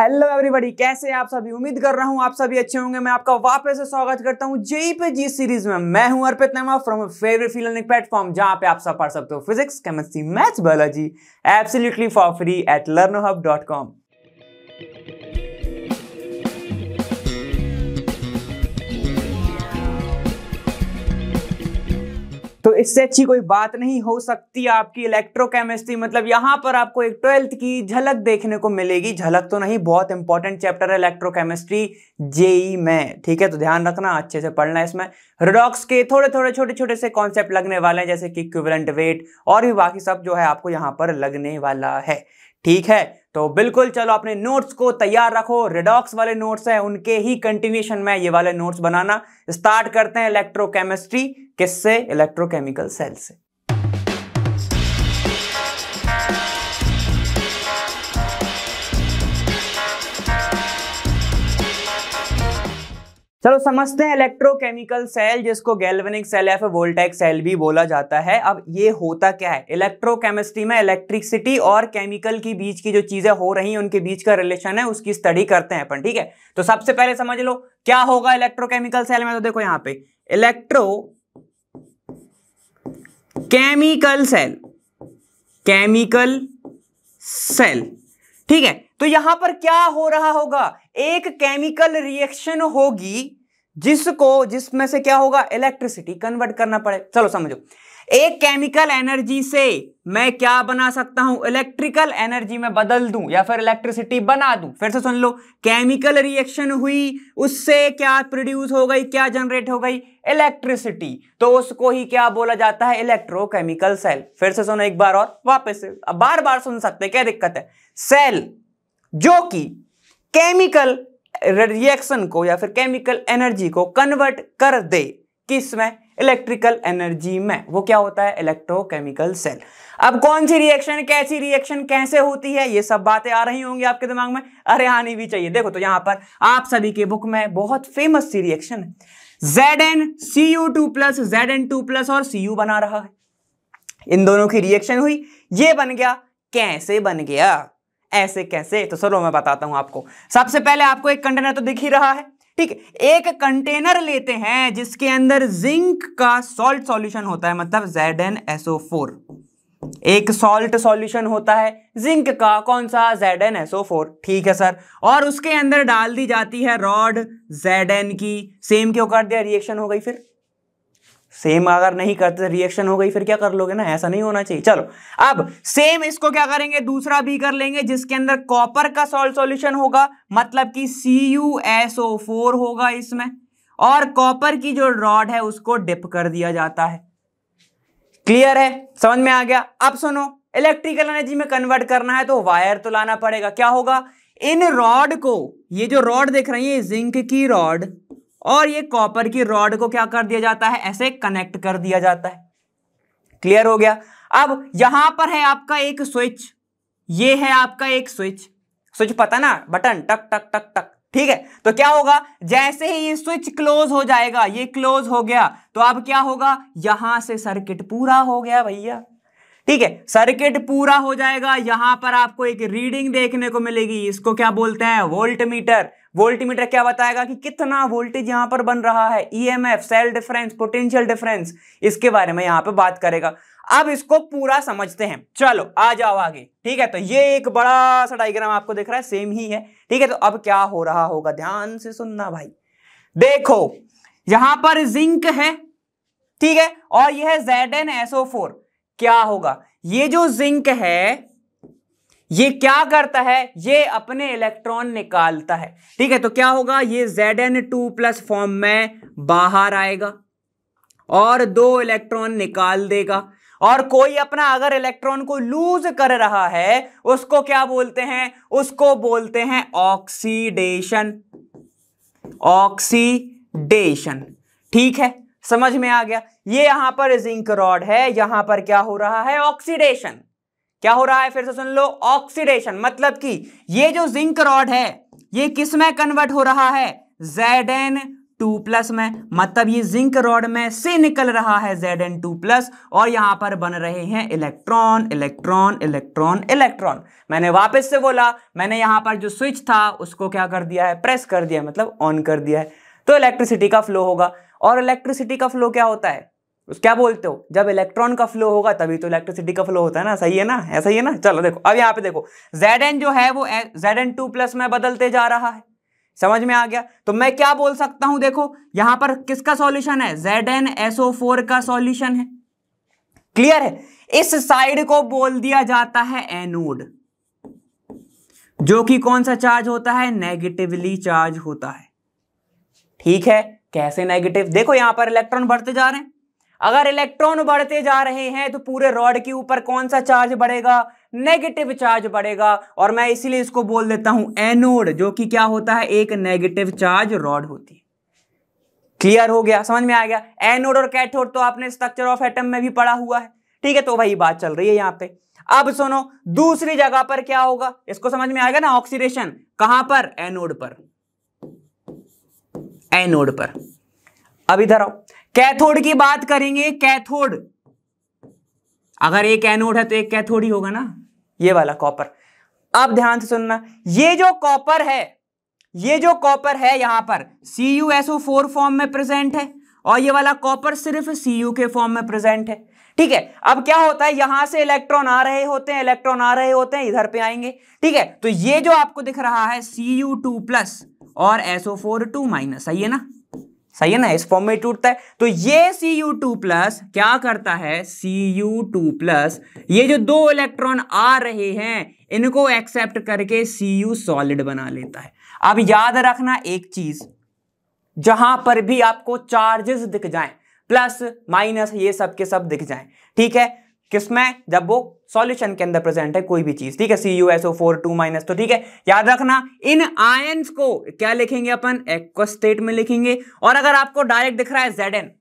hello everybody कैसे आप सभी उम्मीद कर रहा हूं आप सभी अच्छे होंगे मैं आपका वापस से स्वागत करता हूं जेई पे जी सीरीज में मैं हूं अर्पित नेमा फ्रॉम फेवरेट फिलोनिक प्लेटफॉर्म जहां पे आप सब पढ़ सकते हो physics chemistry maths biology absolutely for free at Learno Hub dot com इससे अच्छी कोई बात नहीं हो सकती आपकी इलेक्ट्रोकेमिस्ट्री मतलब यहाँ पर आपको एक ट्वेल्थ की झलक देखने को मिलेगी झलक तो नहीं बहुत इंपॉर्टेंट चैप्टर है इलेक्ट्रोकेमिस्ट्री जेई में ठीक है तो ध्यान रखना अच्छे से पढ़ना इसमें रिडॉक्स के थोड़े थोड़े छोटे छोटे से कॉन्सेप्ट लगने वाले हैं जैसे कि क्यूबलेंट वेट और भी बाकी सब जो है आपको यहाँ पर लगने वाला है ठीक है तो बिल्कुल चलो अपने नोट्स को तैयार रखो रिडॉक्स वाले नोट्स हैं उनके ही कंटिन्यूशन में ये वाले नोट्स बनाना स्टार्ट करते हैं इलेक्ट्रोकेमिस्ट्री किससे इलेक्ट्रोकेमिकल सेल से चलो समझते हैं इलेक्ट्रोकेमिकल सेल जिसको गैल्वेनिक सेल या फिर वोल्टेक सेल भी बोला जाता है अब ये होता क्या है इलेक्ट्रोकेमिस्ट्री में इलेक्ट्रिसिटी और केमिकल की बीच की जो चीजें हो रही हैं उनके बीच का रिलेशन है उसकी स्टडी करते हैं अपन ठीक है तो सबसे पहले समझ लो क्या होगा इलेक्ट्रोकेमिकल सेल में तो देखो यहां पर electrochemical cell chemical cell ठीक है तो यहां पर क्या हो रहा होगा एक केमिकल रिएक्शन होगी जिसको जिसमें से क्या होगा इलेक्ट्रिसिटी कन्वर्ट करना पड़े चलो समझो एक केमिकल एनर्जी से मैं क्या बना सकता हूं इलेक्ट्रिकल एनर्जी में बदल दूं या फिर इलेक्ट्रिसिटी बना दूं फिर से सुन लो केमिकल रिएक्शन हुई उससे क्या प्रोड्यूस हो गई क्या जनरेट हो गई इलेक्ट्रिसिटी तो उसको ही क्या बोला जाता है इलेक्ट्रोकेमिकल सेल फिर से सुनो एक बार और वापस अब बार बार सुन सकते क्या दिक्कत है सेल जो कि केमिकल रिएक्शन को या फिर केमिकल एनर्जी को कन्वर्ट कर दे किस में इलेक्ट्रिकल एनर्जी में वो क्या होता है इलेक्ट्रोकेमिकल सेल अब कौन सी रिएक्शन कैसी रिएक्शन कैसे होती है ये सब बातें आ रही होंगी आपके दिमाग में अरे आनी हाँ, भी चाहिए देखो तो यहां पर आप सभी के बुक में बहुत फेमस सी रिएक्शन है Z N C U two plus Z N two plus और सी यू बना रहा है इन दोनों की रिएक्शन हुई ये बन गया कैसे बन गया ऐसे कैसे तो चलो मैं बताता हूं आपको सबसे पहले आपको एक कंटेनर तो दिख ही रहा है ठीक एक कंटेनर लेते हैं जिसके अंदर जिंक का सॉल्ट सॉल्यूशन होता है मतलब जेड एन एक सॉल्ट सॉल्यूशन होता है जिंक का कौन सा जेड एन ठीक है सर और उसके अंदर डाल दी जाती है रॉड जेड एन की सेम क्यों कर दिया रिएक्शन हो गई फिर सेम अगर नहीं करते रिएक्शन हो गई फिर क्या कर लोगे ना ऐसा नहीं होना चाहिए चलो अब सेम इसको क्या करेंगे दूसरा भी कर लेंगे जिसके अंदर कॉपर का सॉल्ट सॉल्यूशन होगा मतलब कि CuSO4 होगा इसमें और कॉपर की जो रॉड है उसको डिप कर दिया जाता है क्लियर है समझ में आ गया अब सुनो इलेक्ट्रिकल एनर्जी में कन्वर्ट करना है तो वायर तो लाना पड़ेगा क्या होगा इन रॉड को ये जो रॉड देख रही है जिंक की रॉड और ये कॉपर की रॉड को क्या कर दिया जाता है ऐसे कनेक्ट कर दिया जाता है क्लियर हो गया अब यहां पर है आपका एक स्विच ये है आपका एक स्विच स्विच पता ना बटन टक टक टक टक ठीक है तो क्या होगा जैसे ही ये स्विच क्लोज हो जाएगा ये क्लोज हो गया तो अब क्या होगा यहां से सर्किट पूरा हो गया भैया ठीक है सर्किट पूरा हो जाएगा यहां पर आपको एक रीडिंग देखने को मिलेगी इसको क्या बोलते हैं वोल्ट मीटर वोल्टीमीटर क्या बताएगा कि कितना वोल्टेज यहां पर बन रहा है EMF cell difference potential difference इसके बारे में यहां पर बात करेगा अब इसको पूरा समझते हैं चलो आ जाओ आगे ठीक है तो ये एक बड़ा सा डायग्राम आपको दिख रहा है सेम ही है ठीक है तो अब क्या हो रहा होगा ध्यान से सुनना भाई देखो यहां पर जिंक है ठीक है और यह है जेड एन एसओ फोर क्या होगा ये जो जिंक है ये क्या करता है ये अपने इलेक्ट्रॉन निकालता है ठीक है तो क्या होगा ये Z N two plus form में बाहर आएगा और दो इलेक्ट्रॉन निकाल देगा और कोई अपना अगर इलेक्ट्रॉन को लूज कर रहा है उसको क्या बोलते हैं उसको बोलते हैं ऑक्सीडेशन ऑक्सीडेशन ठीक है समझ में आ गया ये यहां पर जिंक रॉड है यहां पर क्या हो रहा है ऑक्सीडेशन क्या हो रहा है फिर से सुन लो ऑक्सीडेशन मतलब कि ये जो जिंक रॉड है ये किस में कन्वर्ट हो रहा है जेड एन टू प्लस में मतलब ये जिंक रॉड में से निकल रहा है जेड एन टू प्लस और यहां पर बन रहे हैं इलेक्ट्रॉन इलेक्ट्रॉन इलेक्ट्रॉन इलेक्ट्रॉन मैंने वापस से बोला मैंने यहां पर जो स्विच था उसको क्या कर दिया है प्रेस कर दिया मतलब ऑन कर दिया है तो इलेक्ट्रिसिटी का फ्लो होगा और इलेक्ट्रिसिटी का फ्लो क्या होता है क्या बोलते हो जब इलेक्ट्रॉन का फ्लो होगा तभी तो इलेक्ट्रिसिटी का फ्लो होता है ना सही है ना ऐसा ही है ना चलो देखो अब यहाँ पे देखो जेड एन जो है वो जेड एन टू प्लस में बदलते जा रहा है समझ में आ गया तो मैं क्या बोल सकता हूं देखो यहां पर किसका सॉल्यूशन है जेड एन का सॉल्यूशन है क्लियर है इस साइड को बोल दिया जाता है एनोड जो कि कौन सा चार्ज होता है नेगेटिवली चार्ज होता है ठीक है कैसे नेगेटिव देखो यहां पर इलेक्ट्रॉन बढ़ते जा रहे हैं अगर इलेक्ट्रॉन बढ़ते जा रहे हैं तो पूरे रॉड के ऊपर कौन सा चार्ज बढ़ेगा नेगेटिव चार्ज बढ़ेगा और मैं इसीलिए इसको बोल देता हूं एनोड जो कि क्या होता है एक नेगेटिव चार्ज रॉड होती है क्लियर हो गया समझ में आ गया एनोड और कैथोड तो आपने स्ट्रक्चर ऑफ एटम में भी पढ़ा हुआ है ठीक है तो वही बात चल रही है यहां पे अब सुनो दूसरी जगह पर क्या होगा इसको समझ में आएगा ना ऑक्सीडेशन कहां पर एनोड पर एनोड पर अब इधर आओ कैथोड की बात करेंगे कैथोड अगर एक एनोड है तो एक कैथोड ही होगा ना ये वाला कॉपर अब ध्यान से सुनना ये जो कॉपर है ये जो कॉपर है यहां पर C U SO four form में प्रेजेंट है और ये वाला कॉपर सिर्फ सी यू के फॉर्म में प्रेजेंट है ठीक है अब क्या होता है यहां से इलेक्ट्रॉन आ रहे होते हैं इलेक्ट्रॉन आ रहे होते हैं इधर पे आएंगे ठीक है तो ये जो आपको दिख रहा है सी यू टू प्लस और एसओ फोर टू माइनस आइए ना सही है ना इस फॉर्म में टूटता है तो ये सी यू टू प्लस क्या करता है सी यू टू प्लस ये जो दो इलेक्ट्रॉन आ रहे हैं इनको एक्सेप्ट करके सी यू सॉलिड बना लेता है अब याद रखना एक चीज जहां पर भी आपको चार्जेस दिख जाएं प्लस माइनस ये सब के सब दिख जाएं ठीक है किसमें जब वो सॉल्यूशन के अंदर प्रेजेंट है कोई भी चीज ठीक है C U S O four two minus तो ठीक है याद रखना इन आय को क्या लिखेंगे अपन स्टेट में लिखेंगे और अगर आपको डायरेक्ट दिख रहा है जेड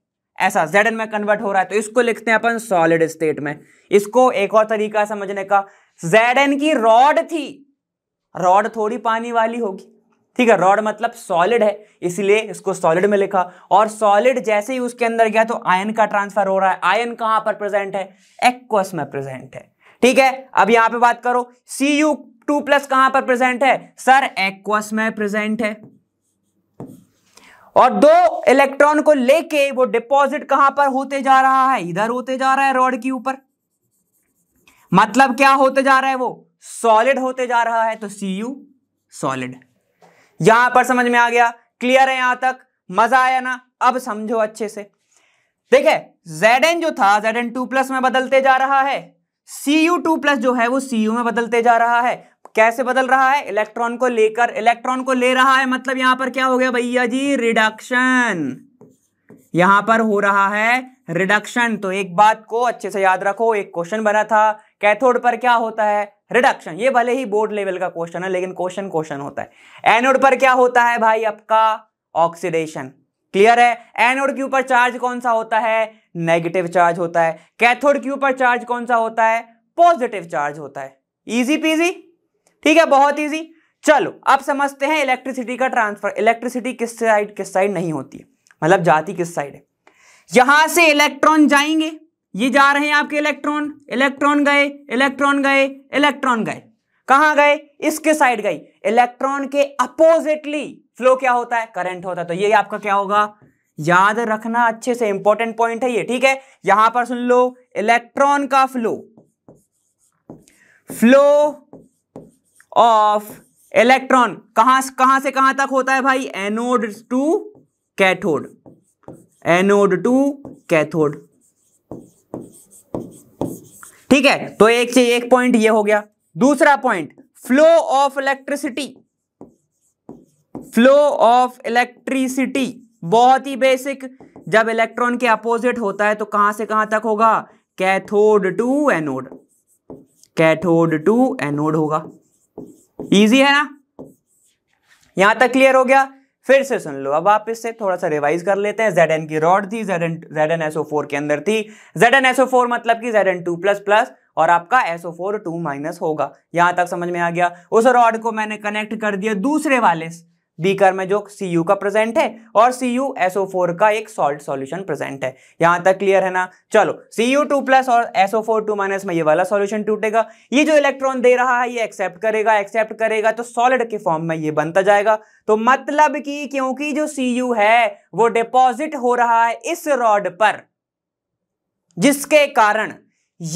ऐसा जेड में कन्वर्ट हो रहा है तो इसको लिखते हैं अपन सॉलिड स्टेट में इसको एक और तरीका समझने का जेड की रॉड थी रॉड थोड़ी पानी वाली होगी ठीक है रॉड मतलब सॉलिड है इसलिए इसको सॉलिड में लिखा और सॉलिड जैसे ही उसके अंदर गया तो आयन का ट्रांसफर हो रहा है आयन कहां पर प्रेजेंट है एक्वस में प्रेजेंट है ठीक है अब यहां पे बात करो सी यू टू प्लस कहां पर प्रेजेंट है सर एक्वस में प्रेजेंट है और दो इलेक्ट्रॉन को लेके वो डिपॉजिट कहां पर होते जा रहा है इधर होते जा रहा है रॉड के ऊपर मतलब क्या होते जा रहा है वो सॉलिड होते जा रहा है तो सी यू सॉलिड यहां पर समझ में आ गया क्लियर है यहां तक मजा आया ना अब समझो अच्छे से ठीक है जेड जो था जेड टू प्लस में बदलते जा रहा है सी यू टू प्लस जो है वो सी यू में बदलते जा रहा है कैसे बदल रहा है इलेक्ट्रॉन को लेकर इलेक्ट्रॉन को ले रहा है मतलब यहां पर क्या हो गया भैया जी रिडक्शन यहां पर हो रहा है रिडक्शन तो एक बात को अच्छे से याद रखो एक क्वेश्चन बना था कैथोड पर क्या होता है रिडक्शन ये भले ही बोर्ड लेवल का क्वेश्चन है लेकिन क्वेश्चन क्वेश्चन होता है एनोड पर क्या होता है भाई आपका ऑक्सीडेशन क्लियर है एनोड के ऊपर चार्ज कौन सा होता है नेगेटिव चार्ज होता है कैथोड के ऊपर चार्ज कौन सा होता है पॉजिटिव चार्ज होता है इजी पीजी ठीक है बहुत इजी चलो अब समझते हैं इलेक्ट्रिसिटी का ट्रांसफर इलेक्ट्रिसिटी किस साइड किस साइड नहीं होती है मतलब जाती किस साइड है यहां से इलेक्ट्रॉन जाएंगे ये जा रहे हैं आपके इलेक्ट्रॉन इलेक्ट्रॉन गए इलेक्ट्रॉन गए इलेक्ट्रॉन गए कहां गए इसके साइड गई इलेक्ट्रॉन के अपोजिटली फ्लो क्या होता है करंट होता है तो ये आपका क्या होगा याद रखना अच्छे से इंपॉर्टेंट पॉइंट है ये ठीक है यहां पर सुन लो इलेक्ट्रॉन का फ्लो फ्लो ऑफ इलेक्ट्रॉन कहां कहां से कहां तक होता है भाई anode to cathode anode to cathode ठीक है तो एक से एक पॉइंट ये हो गया दूसरा point flow of electricity flow of electricity बहुत ही बेसिक जब इलेक्ट्रॉन के अपोजिट होता है तो कहां से कहां तक होगा cathode to anode cathode to anode होगा इजी है ना यहां तक क्लियर हो गया फिर से सुन लो अब आप इससे थोड़ा सा रिवाइज कर लेते हैं जेड की रॉड थी Z N Z N SO four के अंदर थी जेड एन एसओ फोर मतलब कि Z N two plus plus और आपका एसओ फोर टू माइनस होगा यहां तक समझ में आ गया उस रॉड को मैंने कनेक्ट कर दिया दूसरे वाले में जो सी यू का प्रेजेंट है और सी यू एसओ फोर का एक सॉल्ट सॉल्यूशन प्रेजेंट है यहां तक क्लियर है ना चलो सी यू टू प्लस और एसओ फोर टू माइनस में ये वाला सॉल्यूशन टूटेगा ये जो इलेक्ट्रॉन दे रहा है ये एक्सेप्ट करेगा एक्सेप्ट करेगा तो सॉलिड के फॉर्म में ये बनता जाएगा तो मतलब कि क्योंकि जो सी यू है वो डिपॉजिट हो रहा है इस रॉड पर जिसके कारण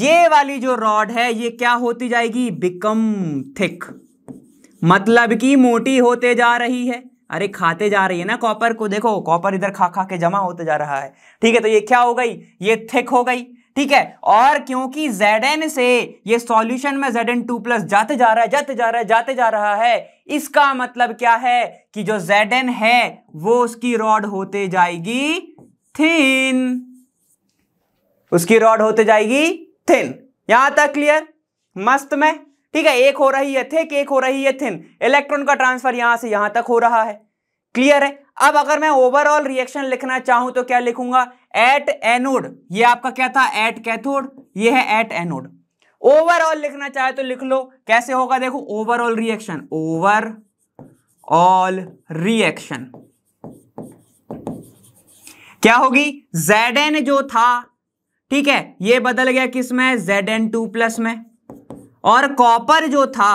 ये वाली जो रॉड है ये क्या होती जाएगी बिकम थिक मतलब कि मोटी होते जा रही है अरे खाते जा रही है ना कॉपर को देखो कॉपर इधर खा खा के जमा होते जा रहा है ठीक है तो ये क्या हो गई ये थिक हो गई ठीक है और क्योंकि Zn से ये सॉल्यूशन में Zn2 प्लस जाते जा रहा है जाते जा रहा है जाते जा रहा है इसका मतलब क्या है कि जो Zn है वो उसकी रॉड होते जाएगी थिन उसकी रॉड होते जाएगी थिन यहां तक क्लियर मस्त में ठीक है एक हो रही है थिक एक हो रही है थिन इलेक्ट्रॉन का ट्रांसफर यहां से यहां तक हो रहा है क्लियर है अब अगर मैं ओवरऑल रिएक्शन लिखना चाहूं तो क्या लिखूंगा एट एनोड ये आपका क्या था एट कैथोड ये है एट एनोड ओवरऑल लिखना चाहे तो लिख लो कैसे होगा देखो overall reaction overall reaction क्या होगी Zn जो था ठीक है ये बदल गया किसमें जेड में Zn2 प्लस में और कॉपर जो था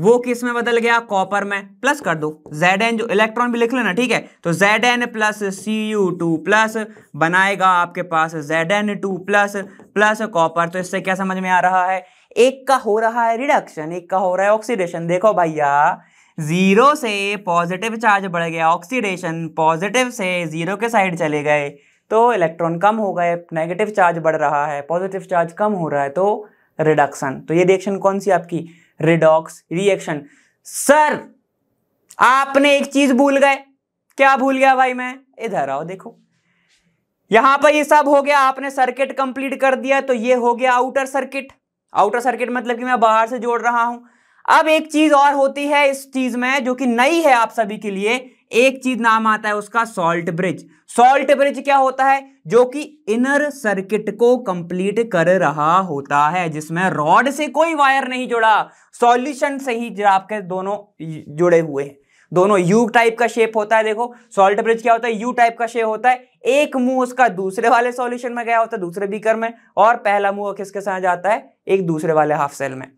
वो किस में बदल गया कॉपर में प्लस कर दो जेड एन जो इलेक्ट्रॉन भी लिख लेना ठीक है तो Z N plus C U two plus बनाएगा आपके पास Z N two plus plus copper तो इससे क्या समझ में आ रहा है एक का हो रहा है रिडक्शन एक का हो रहा है ऑक्सीडेशन देखो भैया जीरो से पॉजिटिव चार्ज बढ़ गया ऑक्सीडेशन पॉजिटिव से जीरो के साइड चले गए तो इलेक्ट्रॉन कम हो गए नेगेटिव चार्ज बढ़ रहा है पॉजिटिव चार्ज कम हो रहा है तो रिडक्शन तो ये रिएक्शन कौन सी आपकी रिडॉक्स रिएक्शन सर आपने एक चीज भूल गए क्या भूल गया भाई मैं इधर आओ देखो यहां पर ये सब हो गया आपने सर्किट कंप्लीट कर दिया तो ये हो गया आउटर सर्किट आउटर सर्किट मतलब कि मैं बाहर से जोड़ रहा हूं अब एक चीज और होती है इस चीज में जो कि नई है आप सभी के लिए एक चीज नाम आता है उसका सॉल्ट ब्रिज सॉल्ट ब्रिज क्या होता है जो कि इनर सर्किट को कंप्लीट कर रहा होता है जिसमें रॉड से कोई वायर नहीं जुड़ा सॉल्यूशन से ही आपके दोनों जुड़े हुए हैं दोनों यू टाइप का शेप होता है देखो सॉल्ट ब्रिज क्या होता है यू टाइप का शेप होता है एक मुंह उसका दूसरे वाले सॉल्यूशन में गया होता है दूसरे बीकर में और पहला मुंह किसके साथ जाता है एक दूसरे वाले हाफ सेल में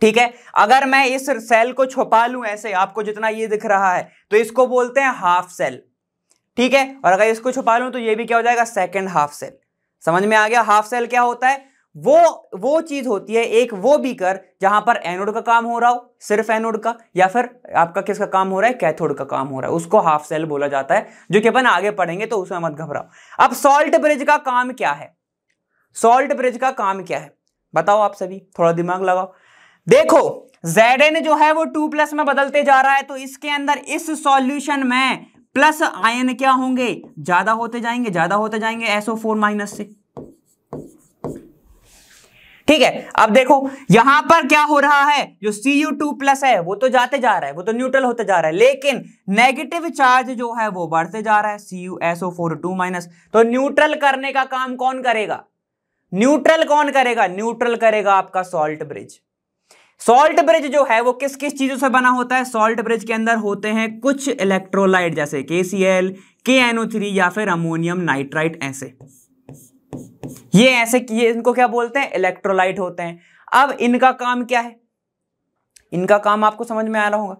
ठीक है अगर मैं इस सेल को छुपा लूं ऐसे आपको जितना ये दिख रहा है तो इसको बोलते हैं हाफ सेल ठीक है और अगर इसको छुपा लूँ तो ये भी क्या हो जाएगा सेकेंड हाफ सेल समझ में आ गया हाफ सेल क्या होता है वो वो चीज होती है एक वो बीकर जहां पर एनोड का काम हो रहा हो सिर्फ एनोड का या फिर आपका किसका काम हो रहा है कैथोड का काम हो रहा है उसको हाफ सेल बोला जाता है जो कि अपन आगे पढ़ेंगे तो उसमें मत घबराओ अब सॉल्ट ब्रिज का काम क्या है सॉल्ट ब्रिज का काम क्या है बताओ आप सभी थोड़ा दिमाग लगाओ देखो जेड जो है वो टू प्लस में बदलते जा रहा है तो इसके अंदर इस सॉल्यूशन में प्लस आयन क्या होंगे ज्यादा होते जाएंगे ज्यादा होते जाएंगे एसओ फोर माइनस से ठीक है अब देखो यहां पर क्या हो रहा है जो सी यू टू प्लस है वो तो जाते जा रहा है वो तो न्यूट्रल होते जा रहा है लेकिन नेगेटिव चार्ज जो है वो बढ़ते जा रहा है C U SO four two minus तो न्यूट्रल करने का काम कौन करेगा न्यूट्रल कौन करेगा न्यूट्रल करेगा आपका सॉल्ट ब्रिज सॉल्ट ब्रिज जो है वो किस किस चीजों से बना होता है सॉल्ट ब्रिज के अंदर होते हैं कुछ इलेक्ट्रोलाइट जैसे के सी एल के एनओ थ्री या फिर अमोनियम नाइट्राइट ऐसे ये ऐसे ये इनको क्या बोलते हैं इलेक्ट्रोलाइट होते हैं अब इनका काम क्या है इनका काम आपको समझ में आ रहा होगा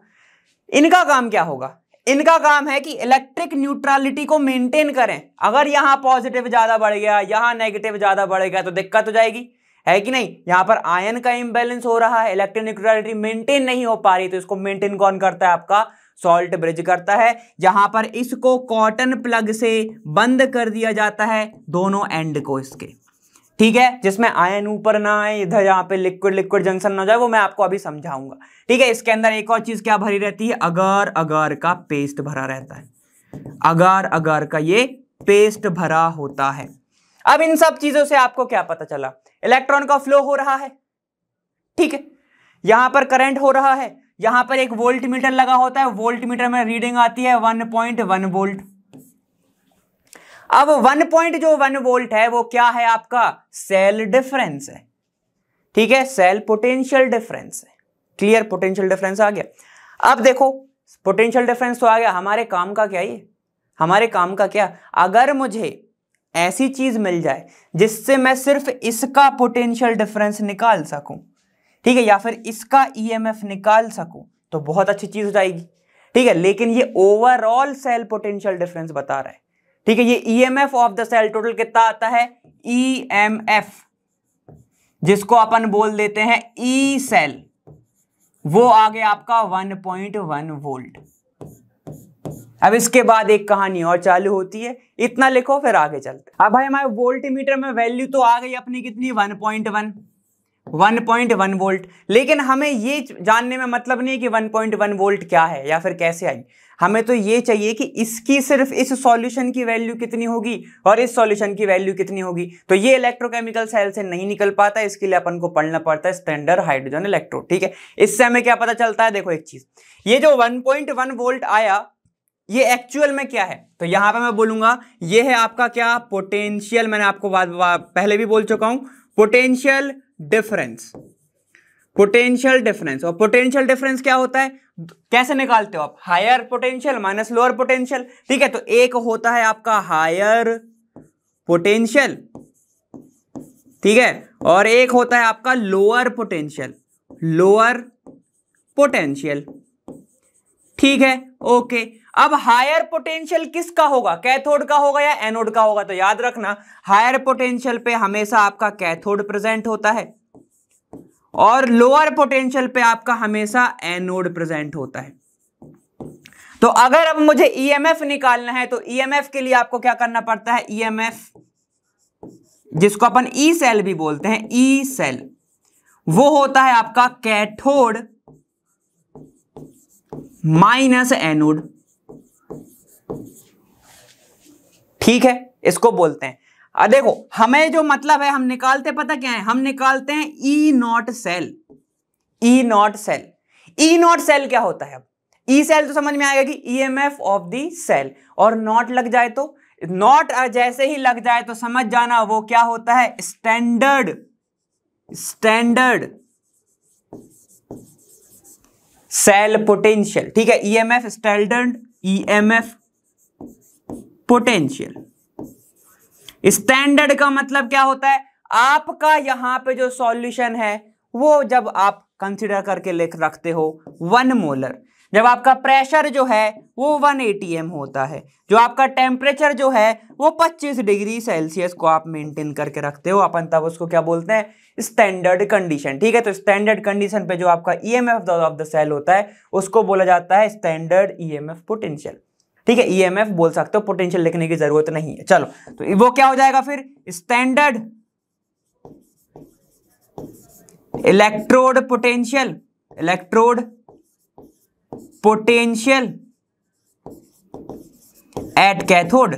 इनका काम क्या होगा इनका काम है कि इलेक्ट्रिक न्यूट्रलिटी को मेंटेन करें अगर यहां पॉजिटिव ज्यादा बढ़ गया यहां नेगेटिव ज्यादा बढ़ गया तो दिक्कत हो जाएगी है कि नहीं यहां पर आयन का इम्बेलेंस हो रहा है इलेक्ट्रॉन न्यूट्रलिटी मेंटेन नहीं हो पा रही तो इसको मेंटेन कौन करता है आपका सॉल्ट ब्रिज करता है यहां पर इसको कॉटन प्लग से बंद कर दिया जाता है दोनों एंड को इसके ठीक है जिसमें आयन ऊपर ना आए इधर यहाँ पे लिक्विड लिक्विड जंक्शन ना जाए वो मैं आपको अभी समझाऊंगा ठीक है इसके अंदर एक और चीज क्या भरी रहती है अगर अगर का पेस्ट भरा रहता है अगर अगर का ये पेस्ट भरा होता है अब इन सब चीजों से आपको क्या पता चला इलेक्ट्रॉन का फ्लो हो रहा है ठीक है यहां पर करंट हो रहा है यहां पर एक वोल्ट मीटर लगा होता है वोल्ट मीटर में रीडिंग आती है वन पॉइंट वन वोल्ट अब वन पॉइंट जो वन वोल्ट है वो क्या है आपका सेल डिफरेंस है ठीक है सेल पोटेंशियल डिफरेंस है क्लियर पोटेंशियल डिफरेंस आ गया अब देखो पोटेंशियल डिफरेंस तो आ गया हमारे काम का क्या ये हमारे काम का क्या अगर मुझे ऐसी चीज मिल जाए जिससे मैं सिर्फ इसका पोटेंशियल डिफरेंस निकाल सकूं ठीक है या फिर इसका ईएमएफ e निकाल सकूं तो बहुत अच्छी चीज हो जाएगी ठीक है लेकिन ये ओवरऑल सेल पोटेंशियल डिफरेंस बता रहा है ठीक है ये EMF of the cell total कितना आता है ईएमएफ e जिसको अपन बोल देते हैं ई e सेल वो आ गया आपका वन वोल्ट अब इसके बाद एक कहानी और चालू होती है इतना लिखो फिर आगे चलते अब भाई हमारे वोल्ट मीटर में वैल्यू तो आ गई अपनी कितनी one point one one point one volt लेकिन हमें ये जानने में मतलब नहीं कि वन पॉइंट वन वोल्ट क्या है या फिर कैसे आई हमें तो ये चाहिए कि इसकी सिर्फ इस सॉल्यूशन की वैल्यू कितनी होगी और इस सॉल्यूशन की वैल्यू कितनी होगी तो ये इलेक्ट्रोकेमिकल सेल से नहीं निकल पाता इसके लिए अपन को पढ़ना पड़ता है स्टैंडर्ड हाइड्रोजन इलेक्ट्रोड ठीक है इससे हमें क्या पता चलता है देखो एक चीज ये जो वन पॉइंट वन वोल्ट आया ये एक्चुअल में क्या है तो यहां पे मैं बोलूंगा ये है आपका क्या पोटेंशियल मैंने आपको बाद, बाद, पहले भी बोल चुका हूं पोटेंशियल डिफरेंस पोटेंशियल डिफरेंस और पोटेंशियल डिफरेंस क्या होता है कैसे निकालते हो आप higher potential minus lower potential ठीक है तो एक होता है आपका हायर पोटेंशियल ठीक है और एक होता है आपका लोअर पोटेंशियल लोअर पोटेंशियल ठीक है ओके अब हायर पोटेंशियल किसका होगा कैथोड का होगा या एनोड का होगा तो याद रखना हायर पोटेंशियल पे हमेशा आपका कैथोड प्रेजेंट होता है और लोअर पोटेंशियल पे आपका हमेशा एनोड प्रेजेंट होता है तो अगर अब मुझे ईएमएफ e निकालना है तो ईएमएफ e के लिए आपको क्या करना पड़ता है ईएमएफ e जिसको अपन ई सेल भी बोलते हैं ई सेल वो होता है आपका कैथोड माइनस एनोड ठीक है इसको बोलते हैं अब देखो हमें जो मतलब है हम निकालते पता क्या है हम निकालते हैं E naught cell E naught cell E naught cell क्या होता है अब ई e सेल तो समझ में आएगा कि E M F of the cell और नॉट लग जाए तो नॉट जैसे ही लग जाए तो समझ जाना वो क्या होता है स्टैंडर्ड स्टैंडर्ड सेल पोटेंशियल ठीक है E M F standard E M F potential standard का मतलब क्या होता है आपका यहां पे जो सॉल्यूशन है वो जब आप कंसिडर करके लिख रखते हो वन मोलर जब आपका प्रेशर जो है वो 1 एटीएम होता है जो आपका टेम्परेचर जो है वो 25 डिग्री सेल्सियस को आप मेंटेन करके रखते हो अपन तब उसको क्या बोलते हैं स्टैंडर्ड कंडीशन ठीक है तो स्टैंडर्ड कंडीशन पे जो आपका ईएमएफ ऑफ द सेल होता है उसको बोला जाता है स्टैंडर्ड ईएमएफ पोटेंशियल ठीक है एफ e बोल सकते हो पोटेंशियल लिखने की जरूरत नहीं है चलो तो वो क्या हो जाएगा फिर standard electrode potential electrode potential at cathode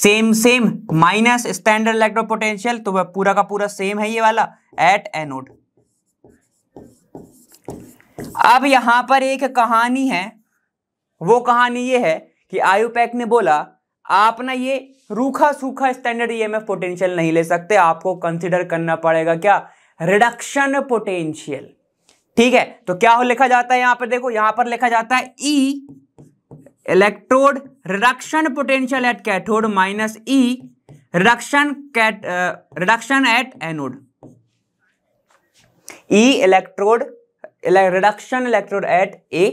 same same minus standard electro potential तो वह पूरा का पूरा सेम है ये वाला एट एनोड अब यहां पर एक कहानी है वो कहानी ये है कि आयुपैक ने बोला आप ना ये रूखा सूखा स्टैंडर्ड ई पोटेंशियल नहीं ले सकते आपको कंसिडर करना पड़ेगा क्या रिडक्शन पोटेंशियल ठीक है तो क्या हो लिखा जाता है यहां पर देखो यहां पर लिखा जाता है E electrode reduction potential at cathode minus E reduction cat reduction at anode E electrode reduction electrode at A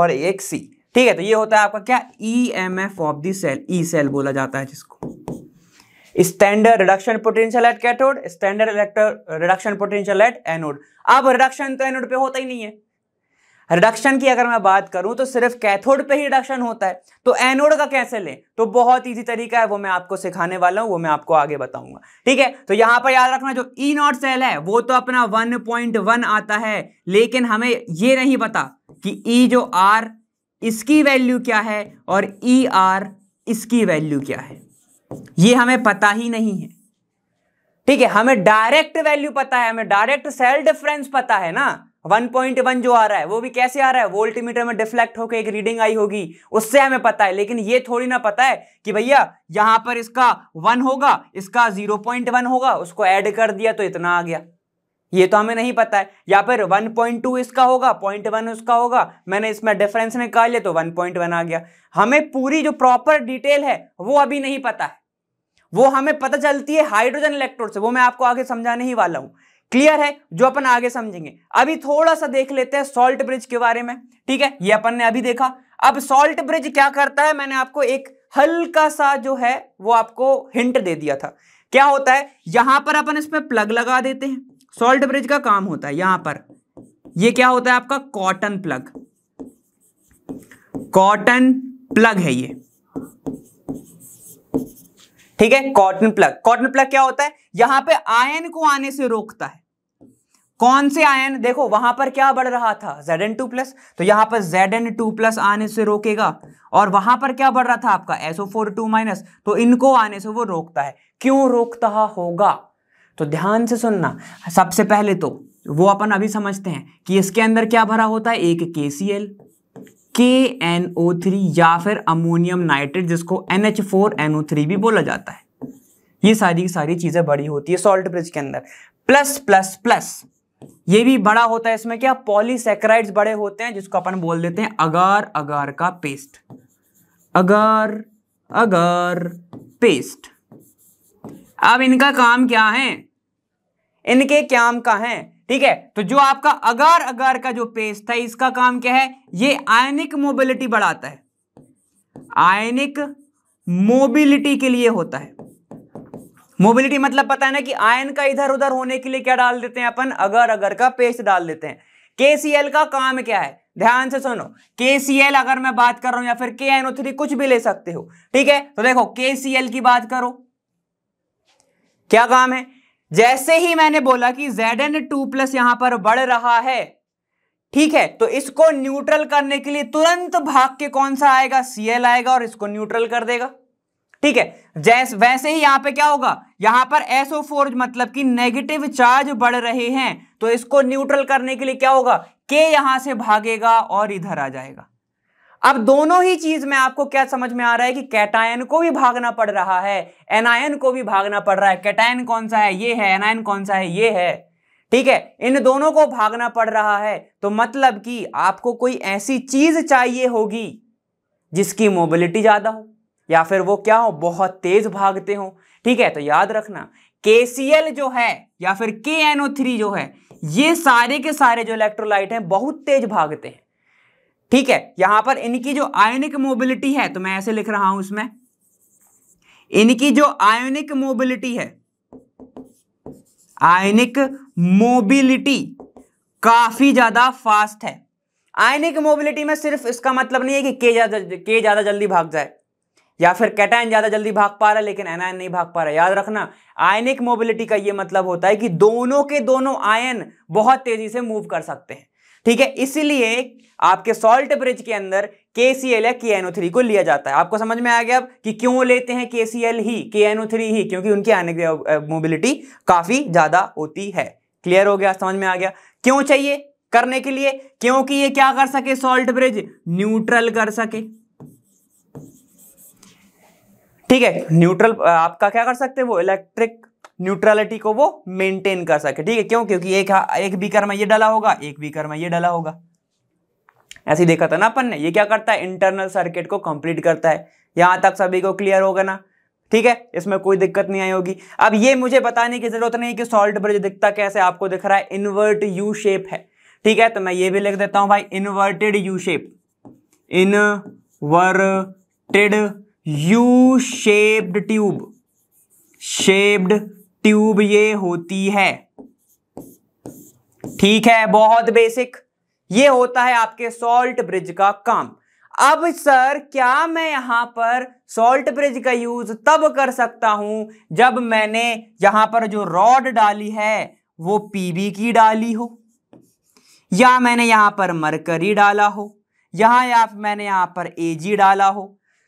और एक सी ठीक है तो ये होता है आपका क्या E M F of the cell E cell बोला जाता है जिसको standard reduction potential at cathode standard electro reduction potential at anode अब रिडक्शन तो एनोड पे होता ही नहीं है रिडक्शन की अगर मैं बात करूं तो सिर्फ कैथोड पे ही रिडक्शन होता है तो एनोड का कैसे लें तो बहुत इजी तरीका है वो मैं आपको सिखाने वाला हूं वो मैं आपको आगे बताऊंगा ठीक है तो यहां पर याद रखना जो ई नॉट सेल है वो तो अपना 1.1 आता है लेकिन हमें ये नहीं पता कि ई e जो आर इसकी वैल्यू क्या है और ई e आर इसकी वैल्यू क्या है ये हमें पता ही नहीं है ठीक है हमें डायरेक्ट वैल्यू पता है हमें डायरेक्ट सेल डिफरेंस पता है ना 1.1 जो आ रहा है वो भी कैसे आ रहा है वोल्टमीटर में डिफ्लेक्ट होकर एक रीडिंग आई होगी उससे हमें पता है लेकिन ये थोड़ी ना पता है कि भैया यहां पर इसका वन होगा इसका 0.1 होगा उसको ऐड कर दिया तो इतना आ गया ये तो हमें नहीं पता है या फिर 1.2 इसका होगा पॉइंट वन उसका होगा मैंने इसमें डिफरेंस निकाल लिया तो 1.1 आ गया हमें पूरी जो प्रॉपर डिटेल है वो अभी नहीं पता है वो हमें पता चलती है हाइड्रोजन इलेक्ट्रोड से वो मैं आपको आगे समझाने ही वाला हूं क्लियर है जो अपन आगे समझेंगे अभी थोड़ा सा देख लेते हैं सॉल्ट ब्रिज के बारे में ठीक है ये अपन ने अभी देखा अब सॉल्ट ब्रिज क्या करता है मैंने आपको एक हल्का सा जो है वो आपको हिंट दे दिया था क्या होता है यहां पर अपन इसमें प्लग लगा देते हैं सॉल्ट ब्रिज का काम होता है यहां पर ये क्या होता है आपका कॉटन प्लग कॉटन प्लग है ये ठीक है कॉटन प्लग कॉटन प्लग क्या होता है यहां पे आयन को आने से रोकता है कौन से आयन देखो वहां पर क्या बढ़ रहा था Zn2 प्लस तो यहां पर Zn2 प्लस आने से रोकेगा और वहां पर क्या बढ़ रहा था आपका SO42 माइनस तो इनको आने से वो रोकता है क्यों रोकता होगा तो ध्यान से सुनना सबसे पहले तो वो अपन अभी समझते हैं कि इसके अंदर क्या भरा होता है एक के सी L K N O three या फिर अमोनियम नाइट्रेट जिसको N H four N O three भी बोला जाता है ये सारी की सारी चीज़ें बड़ी होती है सॉल्ट ब्रिज के अंदर प्लस प्लस प्लस ये भी बड़ा होता है इसमें क्या पॉलीसेक्राइड्स बड़े होते हैं जिसको अपन बोल देते हैं अगार अगार का पेस्ट अगार अगार पेस्ट अब इनका काम क्या है इनके क्या का है ठीक है तो जो आपका अगार अगार का जो पेस्ट है इसका काम क्या है ये आयनिक मोबिलिटी बढ़ाता है आयनिक मोबिलिटी के लिए होता है मोबिलिटी मतलब पता है ना कि आयन का इधर उधर होने के लिए क्या डाल देते हैं अपन अगर अगर का पेस्ट डाल देते हैं केसीएल का काम क्या है ध्यान से सुनो केसीएल अगर मैं बात कर रहा हूं या फिर के कुछ भी ले सकते हो ठीक है तो देखो केसीएल की बात करो क्या काम है जैसे ही मैंने बोला कि जेड एन टू प्लस यहां पर बढ़ रहा है ठीक है तो इसको न्यूट्रल करने के लिए तुरंत भाग के कौन सा आएगा सीएल आएगा और इसको न्यूट्रल कर देगा ठीक है जैसे वैसे ही यहां पे क्या होगा यहां पर SO4 मतलब कि नेगेटिव चार्ज बढ़ रहे हैं तो इसको न्यूट्रल करने के लिए क्या होगा के यहां से भागेगा और इधर आ जाएगा अब दोनों ही चीज में आपको क्या समझ में आ रहा है कि कैटायन को भी भागना पड़ रहा है एनायन को भी भागना पड़ रहा है कैटायन कौन सा है ये है एनायन कौन सा है ये है ठीक है इन दोनों को भागना पड़ रहा है तो मतलब कि आपको कोई ऐसी चीज चाहिए होगी जिसकी मोबिलिटी ज्यादा हो या फिर वो क्या हो बहुत तेज भागते हो ठीक है तो याद रखना के जो है या फिर के जो है ये सारे के सारे जो इलेक्ट्रोलाइट हैं बहुत तेज भागते हैं ठीक है यहां पर इनकी जो आयोनिक मोबिलिटी है तो मैं ऐसे लिख रहा हूं इसमें इनकी जो आयोनिक मोबिलिटी है आयनिक मोबिलिटी काफी ज्यादा फास्ट है आयनिक मोबिलिटी में सिर्फ इसका मतलब नहीं है कि के ज्यादा के ज्यादा जल्दी भाग जाए या फिर कैटाइन ज्यादा जल्दी भाग पा रहा है लेकिन एनायन नहीं भाग पा रहा याद रखना आयनिक मोबिलिटी का यह मतलब होता है कि दोनों के दोनों आयन बहुत तेजी से मूव कर सकते हैं ठीक है इसलिए आपके सॉल्ट ब्रिज के अंदर KCl या थ्री को लिया जाता है आपको समझ में आ गया अब कि क्यों लेते हैं एल ही थ्री ही क्योंकि उनकी की मोबिलिटी काफी ज्यादा होती है क्लियर हो गया समझ में आ गया क्यों चाहिए करने के लिए क्योंकि ये क्या कर सके सॉल्ट ब्रिज न्यूट्रल कर सके ठीक है न्यूट्रल आपका क्या कर सकते हैं वो इलेक्ट्रिक न्यूट्रलिटी को वो मेंटेन कर सके ठीक है क्यों क्योंकि एक एक बीकर में ये डला होगा एक बीकर में ये डला होगा ऐसे ही देखा था ना अपन ने ये क्या करता है इंटरनल सर्किट को कंप्लीट करता है यहां तक सभी को क्लियर होगा ना ठीक है इसमें कोई दिक्कत नहीं आई होगी अब ये मुझे बताने की जरूरत नहीं कि सॉल्ट ब्रिज दिखता कैसे आपको दिख रहा है इन्वर्ट यू शेप है ठीक है तो मैं ये भी लिख देता हूं भाई inverted U shape verted U shaped tube shaped tube ये होती है ठीक है बहुत बेसिक ये होता है आपके सॉल्ट ब्रिज का काम अब सर क्या मैं यहां पर सॉल्ट ब्रिज का यूज तब कर सकता हूं जब मैंने यहां पर जो रॉड डाली है वो पीबी की डाली हो या मैंने यहां पर मरकरी डाला हो यहां या मैंने यहां पर एजी डाला हो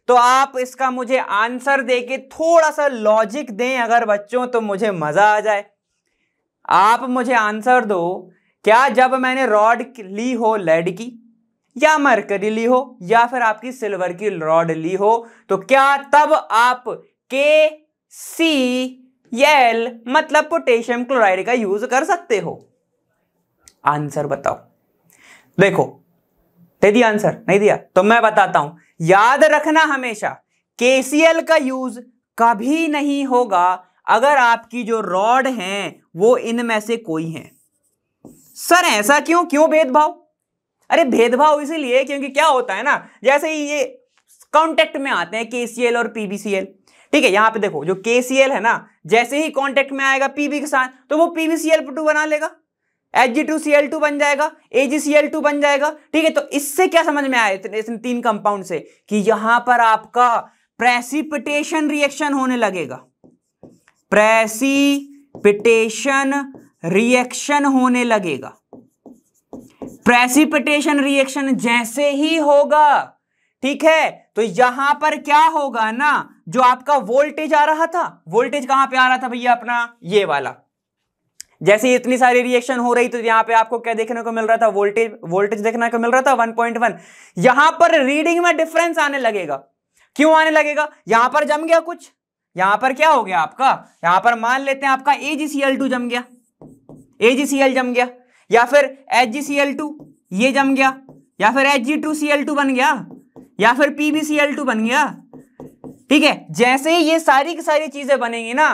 तो आप इसका मुझे आंसर दे के थोड़ा सा लॉजिक दें अगर बच्चों तो मुझे मजा आ जाए आप मुझे आंसर दो क्या जब मैंने रॉड ली हो लेड की या मरकरी ली हो या फिर आपकी सिल्वर की रॉड ली हो तो क्या तब आप के सी एल मतलब पोटेशियम क्लोराइड का यूज कर सकते हो आंसर बताओ देखो दे दिया आंसर नहीं दिया तो मैं बताता हूं याद रखना हमेशा केसीएल का यूज कभी नहीं होगा अगर आपकी जो रॉड है वो इनमें से कोई है सर ऐसा क्यों क्यों भेदभाव अरे भेदभाव इसीलिए क्योंकि क्या होता है ना जैसे ही ये कॉन्टेक्ट में आते हैं केसीएल और पीबीसीएल ठीक है यहां पे देखो जो केसीएल है ना जैसे ही कॉन्टेक्ट में आएगा पीबी के साथ तो वो पीबीसीएल टू बना लेगा एच टू टू सी बन जाएगा एजीसीएल टू बन जाएगा ठीक है तो इससे क्या समझ में आया इस तीन कंपाउंड से कि यहां पर आपका प्रेसिपिटेशन रिएक्शन होने लगेगा प्रेसिपिटेशन रिएक्शन होने लगेगा प्रेसिपिटेशन रिएक्शन जैसे ही होगा ठीक है तो यहां पर क्या होगा ना जो आपका वोल्टेज आ रहा था वोल्टेज कहां पे आ रहा था भैया अपना ये वाला जैसे इतनी सारी रिएक्शन हो रही तो यहां पे आपको क्या देखने को मिल रहा था वोल्टेज वोल्टेज देखने को मिल रहा था 1.1 यहां पर रीडिंग में डिफरेंस आने लगेगा क्यों आने लगेगा यहां पर जम गया कुछ यहां पर क्या हो गया आपका यहां पर मान लेते हैं आपका एजीसीएल जम गया एजीसीएल जम गया या फिर एच ये जम गया या फिर एच बन गया या फिर पीबीसीएल बन गया ठीक है जैसे ही ये सारी की सारी चीजें बनेंगी ना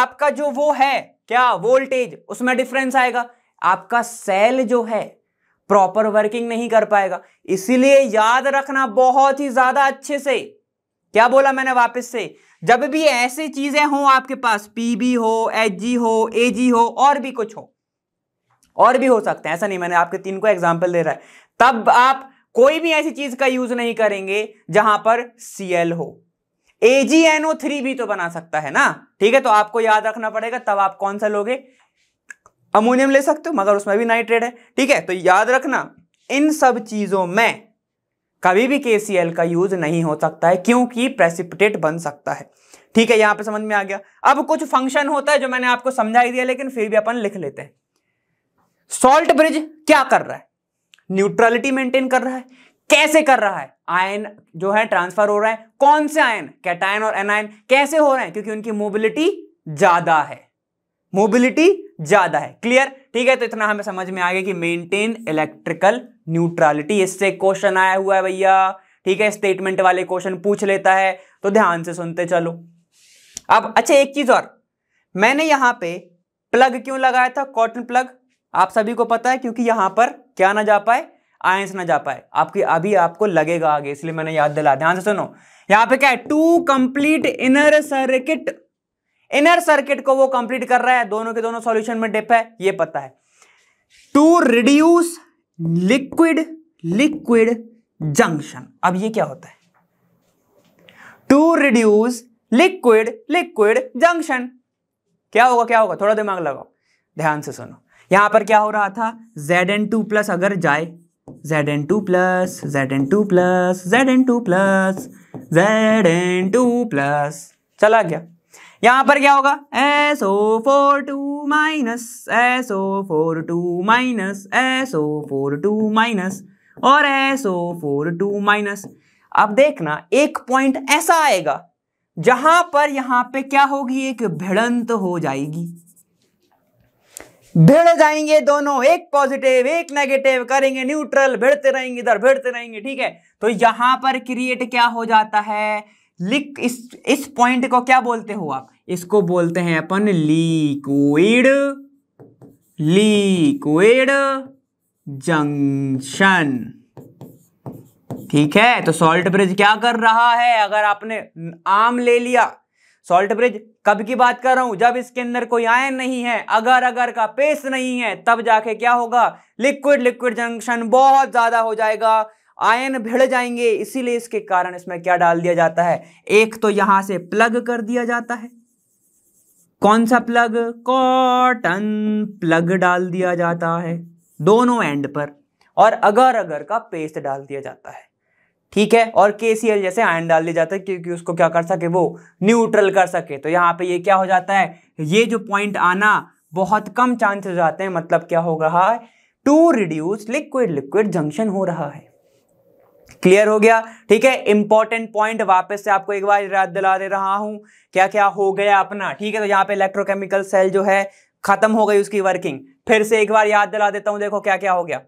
आपका जो वो है क्या वोल्टेज उसमें डिफरेंस आएगा आपका सेल जो है प्रॉपर वर्किंग नहीं कर पाएगा इसीलिए याद रखना बहुत ही ज्यादा अच्छे से क्या बोला मैंने वापस से जब भी ऐसी चीजें हो आपके पास पीबी हो एच हो ए हो और भी कुछ हो और भी हो सकते हैं ऐसा नहीं मैंने आपके तीन को एग्जाम्पल दे रहा है तब आप कोई भी ऐसी चीज का यूज नहीं करेंगे जहां पर सीएल हो AgNO3 थ्री भी तो बना सकता है ना ठीक है तो आपको याद रखना पड़ेगा तब आप कौन सा लोगे अमोनियम ले सकते हो मगर उसमें भी नाइट्रेट है ठीक है तो याद रखना इन सब चीजों में कभी भी KCl का यूज नहीं हो सकता है क्योंकि प्रेसिपिटेट बन सकता है ठीक है यहां पे समझ में आ गया अब कुछ फंक्शन होता है जो मैंने आपको समझा ही दिया लेकिन फिर भी अपन लिख लेते हैं सॉल्ट ब्रिज क्या कर रहा है न्यूट्रलिटी मेंटेन कर रहा है कैसे कर रहा है आयन जो है ट्रांसफर हो रहा है कौन से आयन कैटायन और एनायन कैसे हो रहे हैं क्योंकि उनकी मोबिलिटी ज्यादा है मोबिलिटी ज्यादा है क्लियर ठीक है तो इतना हमें समझ में आ गया कि मेंटेन इलेक्ट्रिकल न्यूट्रलिटी इससे क्वेश्चन आया हुआ है भैया ठीक है स्टेटमेंट वाले क्वेश्चन पूछ लेता है तो ध्यान से सुनते चलो अब अच्छा एक चीज और मैंने यहां पे प्लग क्यों लगाया था कॉटन प्लग आप सभी को पता है क्योंकि यहां पर क्या ना जा पाए आयंस ना जा पाए आपकी अभी आपको लगेगा आगे इसलिए मैंने याद दिला ध्यान हाँ से सुनो यहां पे क्या है to complete inner circuit inner circuit को वो कंप्लीट कर रहा है दोनों के दोनों सॉल्यूशन में डिप है ये पता है to reduce liquid liquid junction अब ये क्या होता है to reduce liquid liquid junction क्या होगा क्या होगा थोड़ा दिमाग लगाओ ध्यान से सुनो यहां पर क्या हो रहा था जेड एन टू प्लस अगर जाए Z N two plus Z N two plus Z N two plus Z N two plus चला गया यहां पर क्या होगा S O four two minus S O four two minus S O four two minus और S O four two minus अब देखना एक पॉइंट ऐसा आएगा जहां पर यहां पे क्या होगी एक भिड़ंत हो जाएगी भिड़ जाएंगे दोनों एक पॉजिटिव एक नेगेटिव करेंगे न्यूट्रल भिड़ते रहेंगे इधर भिड़ते रहेंगे ठीक है तो यहां पर क्रिएट क्या हो जाता है लिक इस इस पॉइंट को क्या बोलते हो आप इसको बोलते हैं अपन लिक्विड लिक्विड जंक्शन ठीक है तो सॉल्ट ब्रिज क्या कर रहा है अगर आपने आम ले लिया सॉल्ट ब्रिज कब की बात कर रहा हूं जब इसके अंदर कोई आयन नहीं है अगर अगर का पेस नहीं है तब जाके क्या होगा लिक्विड लिक्विड जंक्शन बहुत ज्यादा हो जाएगा आयन भिड़ जाएंगे इसीलिए इसके कारण इसमें क्या डाल दिया जाता है एक तो यहां से प्लग कर दिया जाता है कौन सा प्लग कॉटन प्लग डाल दिया जाता है दोनों एंड पर और अगर अगर का पेस्ट डाल दिया जाता है ठीक है और के जैसे आयन डाल दिया जाता है क्योंकि उसको क्या कर सके वो न्यूट्रल कर सके तो यहाँ पे ये क्या हो जाता है ये जो पॉइंट आना बहुत कम चांस हो जाते हैं मतलब क्या हो रहा है to reduce liquid liquid junction हो रहा है क्लियर हो गया ठीक है इंपॉर्टेंट पॉइंट वापस से आपको एक बार याद दिला दे रहा हूं क्या क्या हो गया अपना ठीक है तो यहाँ पे इलेक्ट्रोकेमिकल सेल जो है खत्म हो गई उसकी वर्किंग फिर से एक बार याद दिला देता हूं देखो क्या क्या हो गया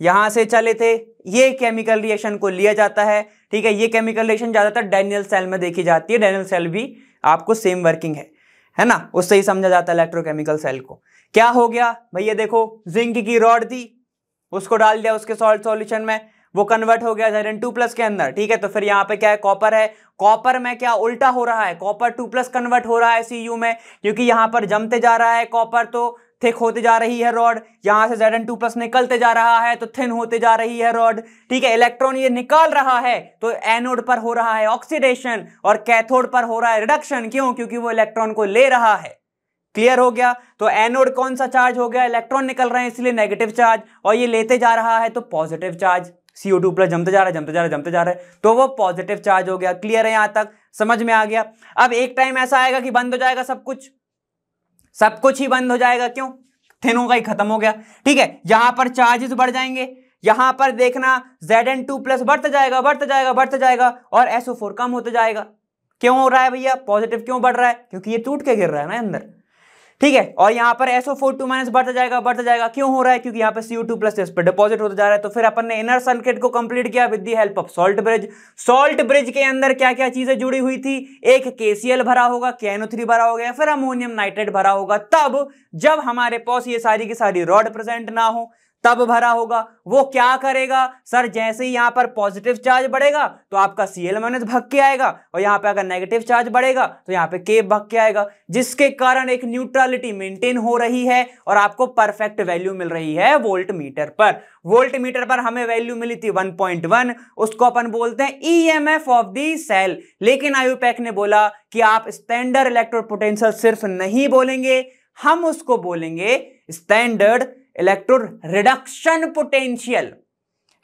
यहां से चले थे ये केमिकल रिएक्शन को लिया जाता है ठीक है ये केमिकल रिएक्शन ज़्यादातर डैनियल सेल में देखी जाती है डैनियल सेल भी आपको सेम वर्किंग है है ना उससे ही समझा जाता है इलेक्ट्रोकेमिकल सेल को क्या हो गया भैया देखो जिंक की रॉड दी उसको डाल दिया उसके सॉल्ट सॉल्यूशन में वो कन्वर्ट हो गया जैरन टू प्लस के अंदर ठीक है तो फिर यहाँ पे क्या है कॉपर है कॉपर में क्या उल्टा हो रहा है कॉपर टू प्लस कन्वर्ट हो रहा है सी में क्योंकि यहाँ पर जमते जा रहा है कॉपर तो थिक होते जा रही है रॉड यहां से जेड एन टू प्लस निकलते जा रहा है तो थिन होते जा रही है रॉड ठीक है इलेक्ट्रॉन ये निकाल रहा है तो एनोड पर हो रहा है ऑक्सीडेशन और कैथोड पर हो रहा है रिडक्शन क्यों क्योंकि वो इलेक्ट्रॉन को ले रहा है क्लियर हो गया तो एनोड कौन सा चार्ज हो गया इलेक्ट्रॉन निकल रहे हैं इसलिए नेगेटिव चार्ज और ये लेते जा रहा है तो positive charge CO two plus जमते जा रहा है जमते जा रहा है जमते जा रहा है तो वो पॉजिटिव चार्ज हो गया क्लियर है यहां तक समझ में आ गया अब एक टाइम ऐसा आएगा कि बंद हो जाएगा सब कुछ सब कुछ ही बंद हो जाएगा क्यों थिन का ही खत्म हो गया ठीक है यहां पर चार्जेस बढ़ जाएंगे यहां पर देखना जेड एन टू प्लस बढ़ता जाएगा बढ़ता जाएगा बढ़ता जाएगा और एसओ फोर कम होता जाएगा क्यों हो रहा है भैया पॉजिटिव क्यों बढ़ रहा है क्योंकि ये टूट के गिर रहा है ना अंदर ठीक है और यहाँ पर एसओ फोर टू माइनस बढ़ता जाएगा बढ़ता जाएगा क्यों हो रहा है क्योंकि यहाँ पर सीओ टू प्लस इस पर डिपॉजिट होता जा रहा है तो फिर अपन ने इनर सर्किट को कंप्लीट किया with the help of salt bridge salt bridge के अंदर क्या क्या चीजें जुड़ी हुई थी एक केसीएल भरा होगा कैनो थ्री भरा हो गया फिर अमोनियम नाइट्रेट भरा होगा तब जब हमारे पास ये सारी की सारी रॉड प्रेजेंट ना हो तब भरा होगा वो क्या करेगा सर जैसे ही यहाँ पर पॉजिटिव चार्ज बढ़ेगा तो आपका सी एल माइनस भग के आएगा और यहाँ पे अगर नेगेटिव चार्ज बढ़ेगा तो यहाँ पे के भग के आएगा जिसके कारण एक न्यूट्रलिटी मेंटेन हो रही है और आपको परफेक्ट वैल्यू मिल रही है वोल्ट मीटर पर वोल्ट मीटर पर हमें वैल्यू मिली थी वन उसको अपन बोलते हैं एफ ऑफ दी सेल लेकिन पैक ने बोला कि आप स्टैंडर्ड इलेक्ट्रोपोटेंशियल सिर्फ नहीं बोलेंगे हम उसको बोलेंगे स्टैंडर्ड इलेक्ट्रोन रिडक्शन पोटेंशियल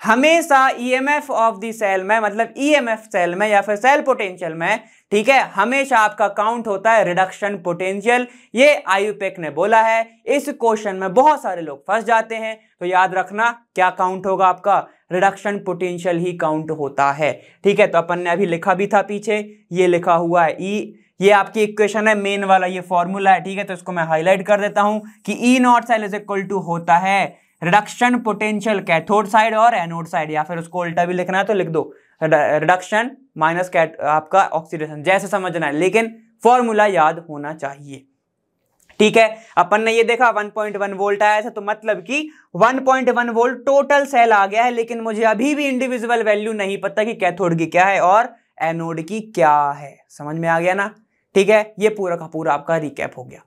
हमेशा ईएमएफ ऑफ दी सेल में मतलब ईएमएफ e सेल में या फिर सेल पोटेंशियल में ठीक है हमेशा आपका काउंट होता है रिडक्शन पोटेंशियल ये आयुपेक ने बोला है इस क्वेश्चन में बहुत सारे लोग फंस जाते हैं तो याद रखना क्या काउंट होगा आपका रिडक्शन पोटेंशियल ही काउंट होता है ठीक है तो अपन ने अभी लिखा भी था पीछे ये लिखा हुआ है ई e, ये आपकी इक्वेशन है मेन वाला ये फॉर्मूला है ठीक है तो इसको मैं हाईलाइट कर देता हूं कि E naught cell is equal to होता है रिडक्शन पोटेंशियल कैथोड साइड और एनोड साइड या फिर उसको उल्टा भी लिखना है तो लिख दो रिडक्शन माइनस कैट आपका ऑक्सीडेशन जैसे समझना है लेकिन फॉर्मूला याद होना चाहिए ठीक है अपन ने ये देखा 1.1 वोल्ट आया था तो मतलब कि 1.1 वोल्ट टोटल सेल आ गया है लेकिन मुझे अभी भी इंडिविजुअल वैल्यू नहीं पता कि कैथोड की क्या है और एनोड की क्या है समझ में आ गया ना ठीक है ये पूरा का पूरा आपका रिकैप हो गया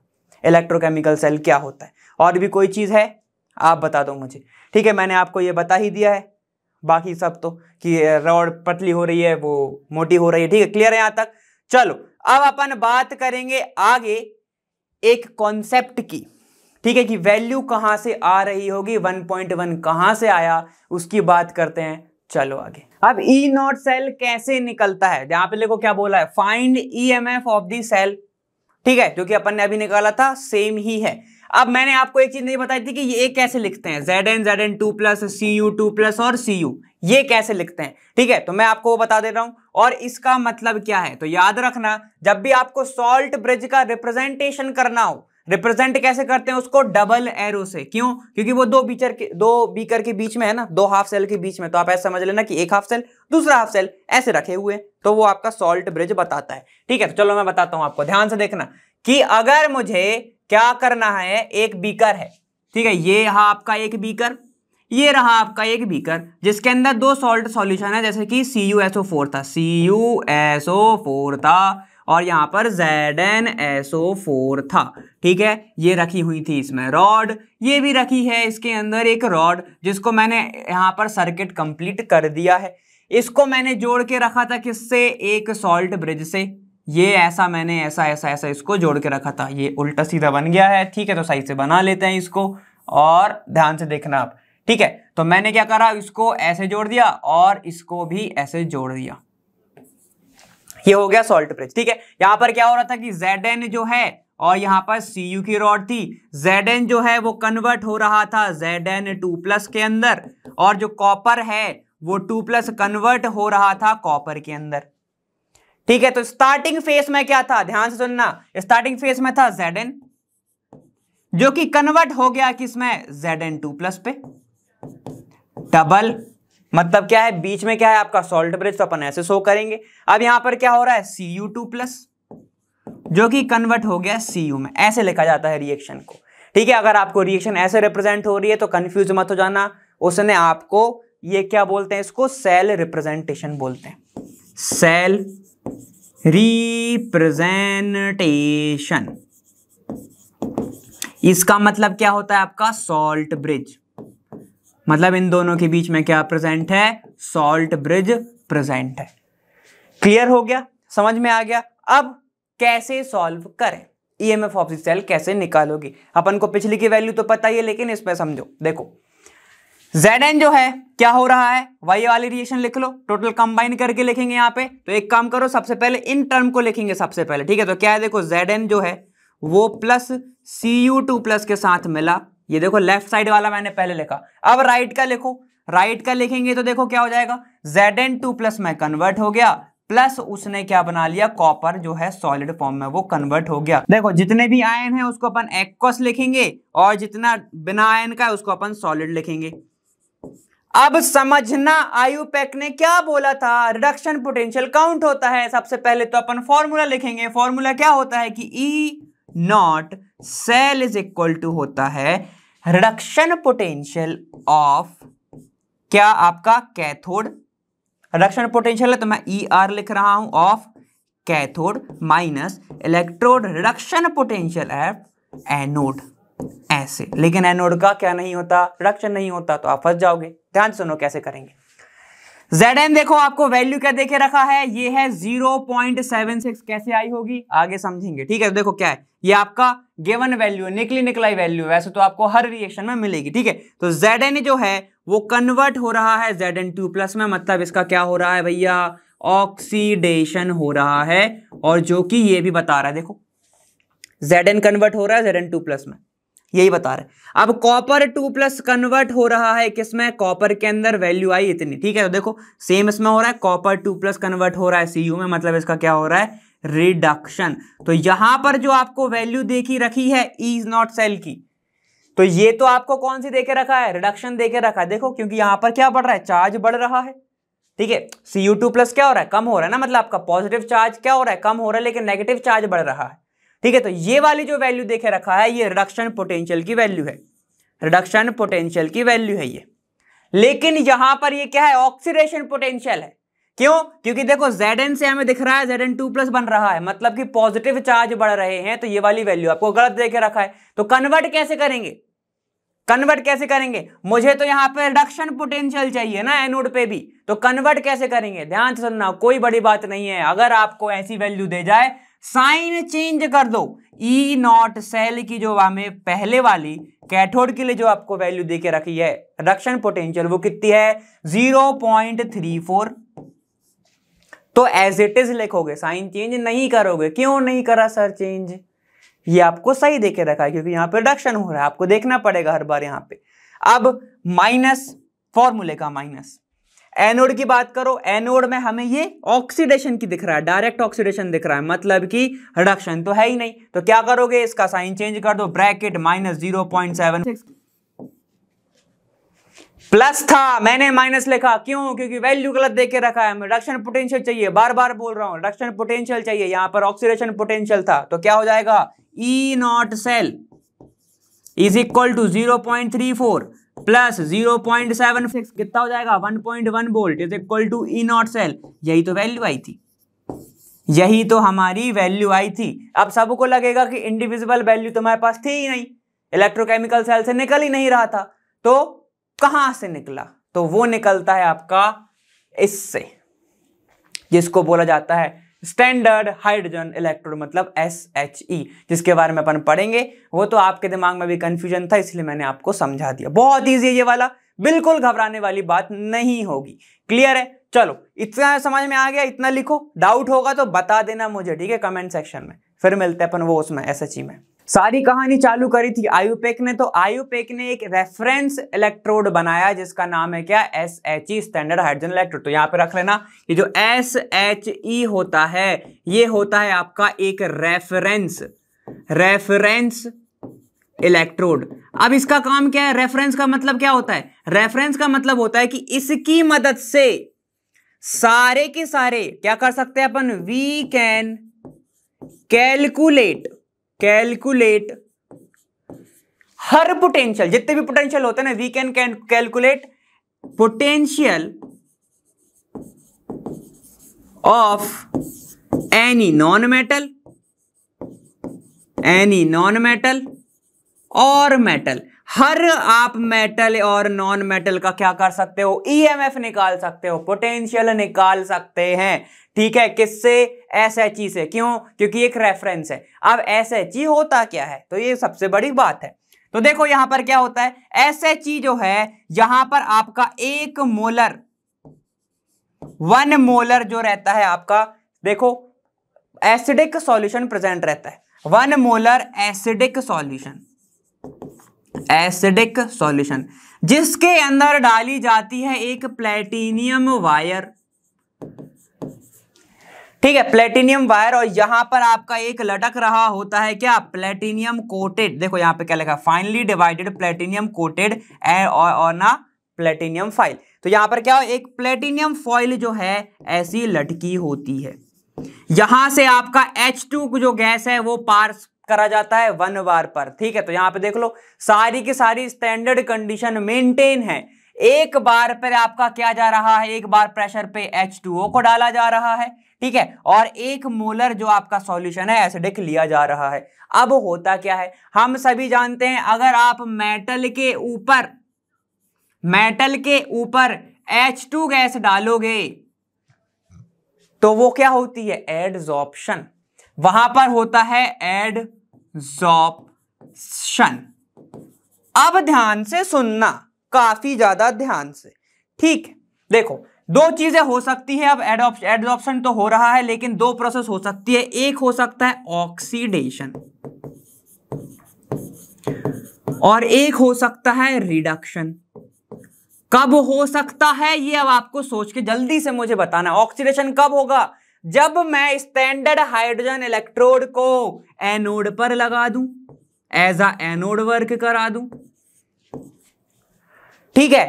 इलेक्ट्रोकेमिकल सेल क्या होता है और भी कोई चीज़ है आप बता दो मुझे ठीक है मैंने आपको ये बता ही दिया है बाकी सब तो कि रॉड पतली हो रही है वो मोटी हो रही है ठीक है क्लियर है यहाँ तक चलो अब अपन बात करेंगे आगे एक कॉन्सेप्ट की ठीक है कि वैल्यू कहाँ से आ रही होगी 1.1 पॉइंट कहाँ से आया उसकी बात करते हैं चलो आगे अब ई नॉट सेल कैसे निकलता है जहां पे देखो क्या बोला है find E M F of the cell ठीक है जो कि अपन ने अभी निकाला था सेम ही है अब मैंने आपको एक चीज नहीं बताई थी कि ये कैसे लिखते हैं Z N Z N two plus C U two plus और सी यू ये कैसे लिखते हैं ठीक है तो मैं आपको वो बता दे रहा हूं और इसका मतलब क्या है तो याद रखना जब भी आपको सॉल्ट ब्रिज का रिप्रेजेंटेशन करना हो रिप्रेजेंट कैसे करते हैं उसको डबल एरो से क्यों क्योंकि वो दो बीचर के दो बीकर के बीच में है ना दो हाफ सेल के बीच में तो आप ऐसा समझ लेना कि एक हाफ सेल दूसरा हाफ सेल ऐसे रखे हुए तो वो आपका सॉल्ट ब्रिज बताता है ठीक है तो चलो मैं बताता हूं आपको ध्यान से देखना कि अगर मुझे क्या करना है एक बीकर है ठीक है ये रहा आपका एक बीकर ये रहा आपका एक बीकर जिसके अंदर दो सॉल्ट सॉल्यूशन है जैसे कि C U S O four था C U S O four था और यहाँ पर Z N S O four था ठीक है ये रखी हुई थी इसमें रॉड ये भी रखी है इसके अंदर एक रॉड जिसको मैंने यहाँ पर सर्किट कंप्लीट कर दिया है इसको मैंने जोड़ के रखा था किससे एक सॉल्ट ब्रिज से ये ऐसा मैंने ऐसा ऐसा ऐसा इसको जोड़ के रखा था ये उल्टा सीधा बन गया है ठीक है तो सही से बना लेते हैं इसको और ध्यान से देखना आप ठीक है तो मैंने क्या करा इसको ऐसे जोड़ दिया और इसको भी ऐसे जोड़ दिया ये हो गया सोल्ट ब्रिज ठीक है यहां पर क्या हो रहा था कि जेड जो है और यहां पर सी यू की रॉड थी जेड जो है वो कन्वर्ट हो रहा था जेड एन के अंदर और जो कॉपर है वो टू प्लस कन्वर्ट हो रहा था कॉपर के अंदर ठीक है तो स्टार्टिंग फेज में क्या था ध्यान से सुनना स्टार्टिंग फेज में था जेड जो कि कन्वर्ट हो गया किसमें जेड एन टू प्लस पे डबल मतलब क्या है बीच में क्या है आपका सॉल्ट ब्रिज तो अपन ऐसे शो करेंगे अब यहां पर क्या हो रहा है सी यू टू प्लस जो कि कन्वर्ट हो गया सी यू में ऐसे लिखा जाता है रिएक्शन को ठीक है अगर आपको रिएक्शन ऐसे रिप्रेजेंट हो रही है तो कंफ्यूज मत हो जाना उसने आपको ये क्या बोलते हैं इसको सेल रिप्रेजेंटेशन बोलते हैं सेल रिप्रेजेंटेशन इसका मतलब क्या होता है आपका सॉल्ट ब्रिज मतलब इन दोनों के बीच में क्या प्रेजेंट है सॉल्ट ब्रिज प्रेजेंट है क्लियर हो गया समझ में आ गया अब कैसे सॉल्व करें ईएमएफ ऑफ सेल कैसे निकालोगे अपन को पिछली की वैल्यू तो पता ही है लेकिन इसमें समझो देखो जेड जो है क्या हो रहा है वाई वाली रिएक्शन लिख लो टोटल कंबाइन करके लिखेंगे यहां पे तो एक काम करो सबसे पहले इन टर्म को लिखेंगे सबसे पहले ठीक है तो क्या है देखो जेड जो है वो plus C U two plus के साथ मिला ये देखो लेफ्ट साइड वाला मैंने पहले लिखा अब राइट right का लिखो राइट right का लिखेंगे तो देखो क्या हो जाएगा जेड एन टू प्लस में कन्वर्ट हो गया प्लस उसने क्या बना लिया कॉपर जो है सॉलिड फॉर्म में वो कन्वर्ट हो गया देखो जितने भी आयन है उसको अपन एक्वस लिखेंगे और जितना बिना आयन का है उसको अपन सॉलिड लिखेंगे अब समझना आयुपैक ने क्या बोला था रिडक्शन पोटेंशियल काउंट होता है सबसे पहले तो अपन फॉर्मूला लिखेंगे फॉर्मूला क्या होता है कि E naught cell is equal to होता है रिडक्शन पोटेंशियल ऑफ क्या आपका कैथोड रिडक्शन पोटेंशियल है तो मैं ई e आर लिख रहा हूं of cathode minus electrode reduction potential F anode ऐसे लेकिन एनोड का क्या नहीं होता रिडक्शन नहीं होता तो आप फंस जाओगे ध्यान सुनो कैसे करेंगे जेड एन देखो आपको वैल्यू क्या देखे रखा है ये है 0.76 कैसे आई होगी आगे समझेंगे ठीक है तो देखो क्या है ये आपका गिवन वैल्यू है निकली निकलाई वैल्यू वैसे तो आपको हर रिएक्शन में मिलेगी ठीक है तो जेड एन जो है वो कन्वर्ट हो रहा है जेड एन टू प्लस में मतलब इसका क्या हो रहा है भैया ऑक्सीडेशन हो रहा है और जो कि ये भी बता रहा है देखो जेड एन कन्वर्ट हो रहा है जेड एन टू प्लस में यही बता रहे अब कॉपर टू प्लस कन्वर्ट हो रहा है किसमें कॉपर के अंदर वैल्यू आई इतनी ठीक है तो देखो सेम इसमें हो रहा है कॉपर टू प्लस कन्वर्ट हो रहा है सी में मतलब इसका क्या हो रहा है रिडक्शन तो यहां पर जो आपको वैल्यू देखी रखी है इज नॉट सेल की तो ये तो आपको कौन सी देके रखा है रिडक्शन देके रखा है देखो क्योंकि यहां पर क्या बढ़ रहा है चार्ज बढ़ रहा है ठीक है सी यू टू प्लस क्या हो रहा है कम हो रहा है ना मतलब आपका पॉजिटिव चार्ज क्या हो रहा है कम हो रहा है लेकिन नेगेटिव चार्ज बढ़ रहा है ठीक है तो ये वाली जो वैल्यू देखे रखा है ये रिडक्शन पोटेंशियल की वैल्यू है रिडक्शन पोटेंशियल की वैल्यू है ये लेकिन यहां पर ये क्या है ऑक्सीडेशन पोटेंशियल है क्यों क्योंकि देखो Zn से हमें दिख रहा है Zn2 बन रहा है मतलब कि पॉजिटिव चार्ज बढ़ रहे हैं तो ये वाली वैल्यू आपको गलत देखे रखा है तो कन्वर्ट कैसे करेंगे कन्वर्ट कैसे करेंगे मुझे तो यहां पर रिडक्शन पोटेंशियल चाहिए ना एनोड पे भी तो कन्वर्ट कैसे करेंगे ध्यान से सुनना कोई बड़ी बात नहीं है अगर आपको ऐसी वैल्यू दे जाए साइन चेंज कर दो ई नॉट सेल की जो हमें पहले वाली कैथोड के लिए जो आपको वैल्यू देके रखी है रक्षण पोटेंशियल वो कितनी है जीरो पॉइंट थ्री फोर तो एज इट इज लिखोगे साइन चेंज नहीं करोगे क्यों नहीं करा सर चेंज ये आपको सही देके रखा है क्योंकि यहां पर रिडक्शन हो रहा है आपको देखना पड़ेगा हर बार यहां पे अब माइनस फॉर्मूले का माइनस एनोड की बात करो एनोड में हमें ये ऑक्सीडेशन की दिख रहा है डायरेक्ट ऑक्सीडेशन दिख रहा है मतलब कि रिडक्शन तो है ही नहीं तो क्या करोगे इसका साइन चेंज कर दो bracket minus zero point seven plus था मैंने माइनस लिखा क्यों क्योंकि वैल्यू गलत देके रखा है रिडक्शन पोटेंशियल चाहिए बार बार बोल रहा हूं रिडक्शन पोटेंशियल चाहिए यहां पर ऑक्सीडेशन पोटेंशियल था तो क्या हो जाएगा E naught cell is equal to zero point three four plus zero point seven six कितना हो जाएगा one point one volt is equal to E e naught cell यही तो वैल्यू आई थी यही तो हमारी वैल्यू आई थी अब सबको लगेगा कि इंडिविजुअल वैल्यू तुम्हारे पास थी ही नहीं इलेक्ट्रोकेमिकल सेल से निकल ही नहीं रहा था तो कहां से निकला तो वो निकलता है आपका इससे जिसको बोला जाता है स्टैंडर्ड हाइड्रोजन इलेक्ट्रोड मतलब एस एच ई जिसके बारे में अपन पढ़ेंगे वो तो आपके दिमाग में भी कंफ्यूजन था इसलिए मैंने आपको समझा दिया बहुत ईजी है ये वाला बिल्कुल घबराने वाली बात नहीं होगी क्लियर है चलो इतना समझ में आ गया इतना लिखो डाउट होगा तो बता देना मुझे ठीक है कमेंट सेक्शन में फिर मिलते हैं अपन वो उसमें एस एच ई में सारी कहानी चालू करी थी आयुपेक ने तो आयुपेक ने एक रेफरेंस इलेक्ट्रोड बनाया जिसका नाम है क्या S H E standard hydrogen electrode तो यहाँ पे रख लेना कि जो एस एच ई होता है ये होता है आपका एक रेफरेंस रेफरेंस इलेक्ट्रोड अब इसका काम क्या है रेफरेंस का मतलब क्या होता है रेफरेंस का मतलब होता है कि इसकी मदद से सारे के सारे क्या कर सकते हैं अपन वी कैन कैलकुलेट कैलकुलेट हर पोटेंशियल जितने भी पोटेंशियल होते हैं ना we can can calculate potential of any non metal any non metal और मेटल हर आप मेटल और नॉन मेटल का क्या कर सकते हो ईएमएफ e निकाल सकते हो पोटेंशियल निकाल सकते हैं ठीक है किससे एस एच ई से क्यों क्योंकि एक रेफरेंस है अब एस एच ई होता क्या है तो ये सबसे बड़ी बात है तो देखो यहां पर क्या होता है एस एच ई जो है यहां पर आपका एक मोलर वन मोलर जो रहता है आपका देखो एसिडिक सॉल्यूशन प्रेजेंट रहता है one molar acidic solution acidic solution जिसके अंदर डाली जाती है एक प्लेटिनियम वायर ठीक है प्लेटिनियम वायर और यहां पर आपका एक लटक रहा होता है क्या प्लेटिनियम कोटेड देखो यहां पे क्या लिखा फाइनली डिवाइडेड प्लेटिनियम कोटेड और ना प्लेटिनियम फाइल तो यहां पर क्या हो एक प्लेटिनियम फॉइल जो है ऐसी लटकी होती है यहां से आपका H2 जो गैस है वो पार्स करा जाता है वन बार पर ठीक है तो यहां पे देख लो सारी की सारी स्टैंडर्ड कंडीशन मेंटेन है एक बार पर आपका क्या जा रहा है एक बार प्रेशर पे H2O को डाला जा रहा है ठीक है और एक मोलर जो आपका सॉल्यूशन है एसिडिक लिया जा रहा है अब होता क्या है हम सभी जानते हैं अगर आप मेटल के ऊपर मेटल के ऊपर H2 गैस डालोगे तो वो क्या होती है एडजॉप्शन वहां पर होता है एड शन अब ध्यान से सुनना काफी ज्यादा ध्यान से ठीक है देखो दो चीजें हो सकती है अब एडॉप्शन तो हो रहा है लेकिन दो प्रोसेस हो सकती है एक हो सकता है ऑक्सीडेशन और एक हो सकता है रिडक्शन कब हो सकता है ये अब आपको सोच के जल्दी से मुझे बताना ऑक्सीडेशन कब होगा जब मैं स्टैंडर्ड हाइड्रोजन इलेक्ट्रोड को एनोड पर लगा दूं एज अ एनोड वर्क करा दूं ठीक है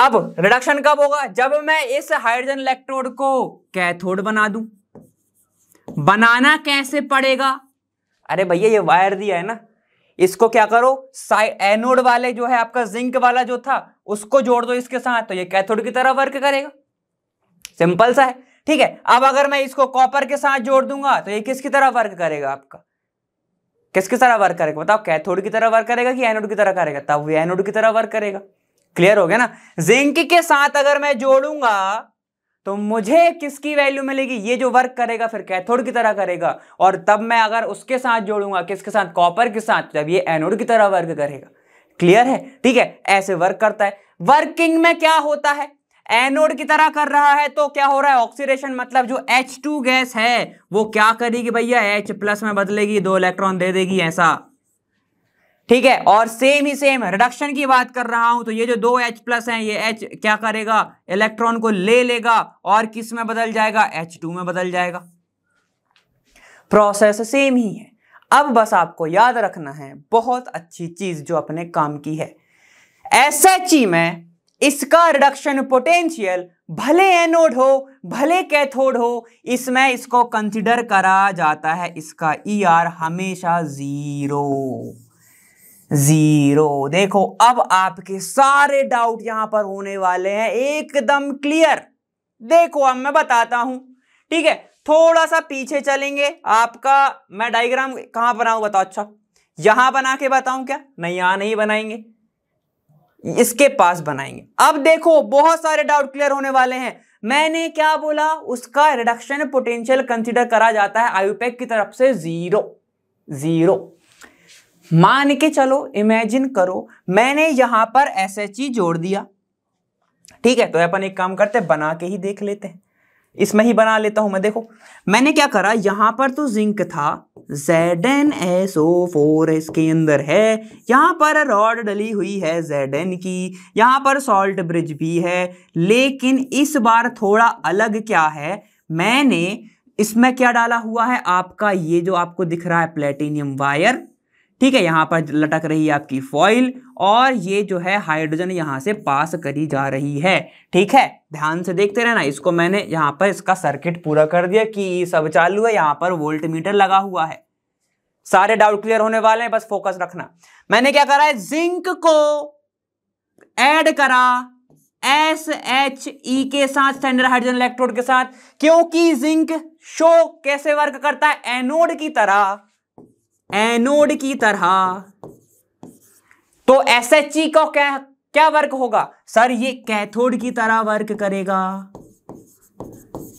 अब रिडक्शन कब होगा जब मैं इस हाइड्रोजन इलेक्ट्रोड को कैथोड बना दूं बनाना कैसे पड़ेगा अरे भैया ये वायर दिया है ना इसको क्या करो एनोड वाले जो है आपका जिंक वाला जो था उसको जोड़ दो इसके साथ तो ये कैथोड की तरह वर्क करेगा सिंपल सा है ठीक है अब अगर मैं इसको कॉपर के साथ जोड़ दूंगा तो ये किसकी तरह वर्क करेगा आपका किसकी तरह वर्क करेगा बताओ कैथोड की तरह वर्क करेगा कि एनोड की तरह करेगा तब वो एनोड की तरह वर्क करेगा क्लियर हो गया ना जिंक के साथ अगर मैं जोड़ूंगा तो मुझे किसकी वैल्यू मिलेगी ये जो वर्क करेगा फिर कैथोड की तरह करेगा और तब मैं अगर उसके साथ जोड़ूंगा किसके साथ कॉपर के साथ तब ये एनोड की तरह वर्क करेगा क्लियर है ठीक है ऐसे वर्क करता है वर्किंग में क्या होता है एनोड की तरह कर रहा है तो क्या हो रहा है ऑक्सीडेशन मतलब जो H2 गैस है वो क्या करेगी भैया H प्लस में बदलेगी दो इलेक्ट्रॉन दे देगी ऐसा ठीक है और सेम ही सेम रिडक्शन की बात कर रहा हूं तो ये जो दो एच प्लस है ये H क्या करेगा इलेक्ट्रॉन को ले लेगा और किस में बदल जाएगा एच में बदल जाएगा प्रोसेस सेम ही है अब बस आपको याद रखना है बहुत अच्छी चीज जो अपने काम की है एस e में इसका रिडक्शन पोटेंशियल भले एनोड हो भले कैथोड हो इसमें इसको कंसिडर करा जाता है इसका ई e ER हमेशा जीरो जीरो देखो अब आपके सारे डाउट यहां पर होने वाले हैं एकदम क्लियर देखो अब मैं बताता हूं ठीक है थोड़ा सा पीछे चलेंगे आपका मैं डायग्राम कहां बनाऊं बताओ अच्छा यहां बना के बताऊं क्या नहीं यहां नहीं बनाएंगे इसके पास बनाएंगे अब देखो बहुत सारे डाउट क्लियर होने वाले हैं मैंने क्या बोला उसका रिडक्शन पोटेंशियल कंसिडर करा जाता है आयुपेक की तरफ से जीरो जीरो मान के चलो इमेजिन करो मैंने यहां पर एस e जोड़ दिया ठीक है तो अपन एक काम करते हैं बना के ही देख लेते हैं इसमें ही बना लेता हूं मैं देखो मैंने क्या करा यहां पर तो जिंक था Z N S O four इसके अंदर है यहाँ पर रॉड डली हुई है जेड एन की यहाँ पर सॉल्ट ब्रिज भी है लेकिन इस बार थोड़ा अलग क्या है मैंने इसमें क्या डाला हुआ है आपका ये जो आपको दिख रहा है प्लेटिनियम वायर ठीक है यहाँ पर लटक रही है आपकी फॉइल और ये जो है हाइड्रोजन यहाँ से पास करी जा रही है ठीक है ध्यान से देखते रहना इसको मैंने यहाँ पर इसका सर्किट पूरा कर दिया कि सब चालू है यहाँ पर वोल्ट मीटर लगा हुआ है सारे डाउट क्लियर होने वाले हैं बस फोकस रखना मैंने क्या करा है जिंक को एड करा एस एच ई के साथ स्टैंडर्ड हाइड्रोजन इलेक्ट्रोड के साथ क्योंकि जिंक शो कैसे वर्क करता है एनोड की तरह एनोड की तरह तो एस एच ई का क्या क्या वर्क होगा सर ये कैथोड की तरह वर्क करेगा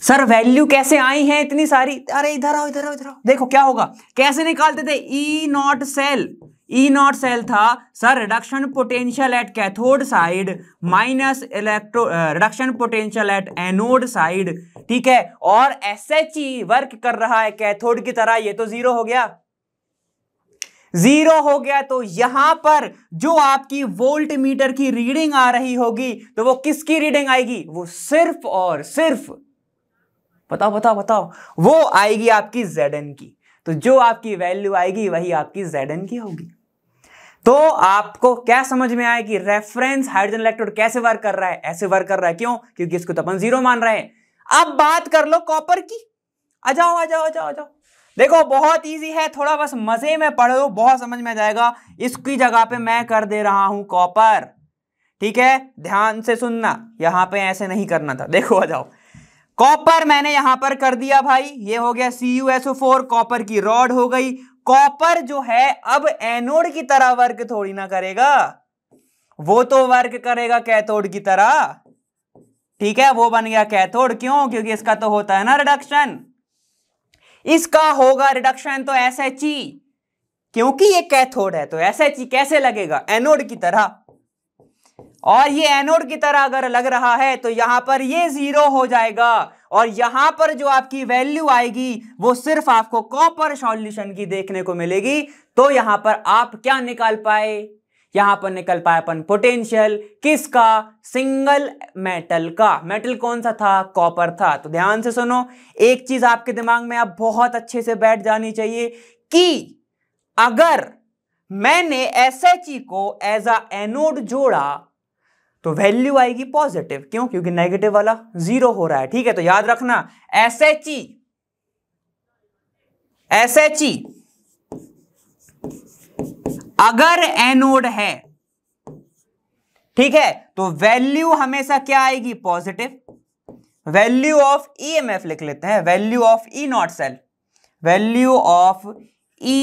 सर वैल्यू कैसे आई है इतनी सारी अरे इधर आओ इधर आओ इधर आओ देखो क्या होगा कैसे निकालते थे E naught cell E naught cell था sir reduction potential at cathode side minus electro reduction potential at anode side ठीक है और एस एच ई वर्क कर रहा है कैथोड की तरह ये तो जीरो हो गया जीरो हो गया तो यहां पर जो आपकी वोल्ट मीटर की रीडिंग आ रही होगी तो वो किसकी रीडिंग आएगी वो सिर्फ और सिर्फ बताओ बताओ बताओ वो आएगी आपकी जेड एन की तो जो आपकी वैल्यू आएगी वही आपकी जेड एन की होगी तो आपको क्या समझ में आएगी कि रेफरेंस हाइड्रोजन इलेक्ट्रोड कैसे वर्क कर रहा है ऐसे वर्क कर रहा है क्यों क्योंकि इसको तो अपन जीरो मान रहे हैं अब बात कर लो कॉपर की आ जाओ आ जाओ आ जाओ आ जाओ देखो बहुत इजी है थोड़ा बस मजे में पढ़ लो बहुत समझ में जाएगा इसकी जगह पे मैं कर दे रहा हूं कॉपर ठीक है ध्यान से सुनना यहां पे ऐसे नहीं करना था देखो आ जाओ कॉपर मैंने यहां पर कर दिया भाई ये हो गया C U S O four copper की रॉड हो गई कॉपर जो है अब एनोड की तरह वर्क थोड़ी ना करेगा वो तो वर्क करेगा कैथोड की तरह ठीक है वो बन गया कैथोड क्यों क्योंकि इसका तो होता है ना रिडक्शन इसका होगा रिडक्शन तो एस एच ई क्योंकि ये कैथोड है तो एस एच ई कैसे लगेगा एनोड की तरह और ये एनोड की तरह अगर लग रहा है तो यहां पर ये जीरो हो जाएगा और यहां पर जो आपकी वैल्यू आएगी वो सिर्फ आपको कॉपर सॉल्यूशन की देखने को मिलेगी तो यहां पर आप क्या निकाल पाए यहां पर निकल पाया अपन पोटेंशियल किसका सिंगल मेटल का मेटल कौन सा था कॉपर था तो ध्यान से सुनो एक चीज आपके दिमाग में आप बहुत अच्छे से बैठ जानी चाहिए कि अगर मैंने एस e को एज अ एनोड जोड़ा तो वैल्यू आएगी पॉजिटिव क्यों क्योंकि नेगेटिव वाला जीरो हो रहा है ठीक है तो याद रखना S H E S H E अगर एनोड है ठीक है तो वैल्यू हमेशा क्या आएगी positive value of E M F लिख लेते हैं value of E naught cell value of E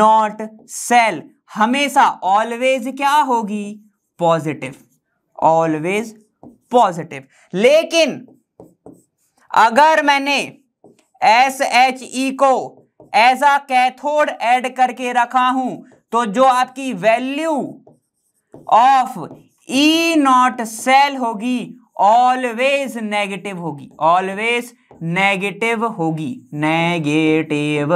naught cell हमेशा ऑलवेज क्या होगी पॉजिटिव ऑलवेज पॉजिटिव लेकिन अगर मैंने एस एच ई को एज अ कैथोड एड करके रखा हूं तो जो आपकी value of E naught cell होगी ऑलवेज नेगेटिव होगी ऑलवेज नेगेटिव होगी नेगेटिव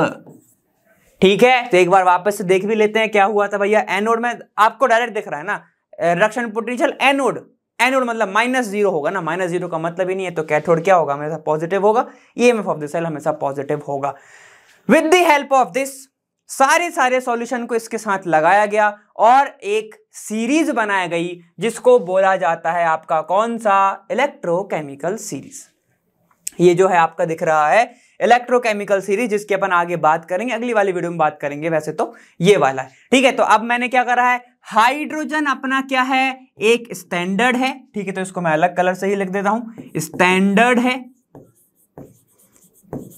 ठीक है तो एक बार वापस से देख भी लेते हैं क्या हुआ था भैया एनोड में आपको डायरेक्ट दिख रहा है ना रक्षण पोटेंशियल एनोड एनोड मतलब माइनस जीरो होगा ना माइनस जीरो का मतलब ही नहीं है तो कैथोड क्या होगा हमेशा पॉजिटिव होगा E M F of the cell हमेशा पॉजिटिव होगा with the help of this सारे सारे सॉल्यूशन को इसके साथ लगाया गया और एक सीरीज बनाई गई जिसको बोला जाता है आपका कौन सा इलेक्ट्रोकेमिकल सीरीज ये जो है आपका दिख रहा है इलेक्ट्रोकेमिकल सीरीज जिसकी अपन आगे बात करेंगे अगली वाली वीडियो में बात करेंगे वैसे तो ये वाला है ठीक है तो अब मैंने क्या करा है हाइड्रोजन अपना क्या है एक स्टैंडर्ड है ठीक है तो इसको मैं अलग कलर से ही लिख देता हूं स्टैंडर्ड है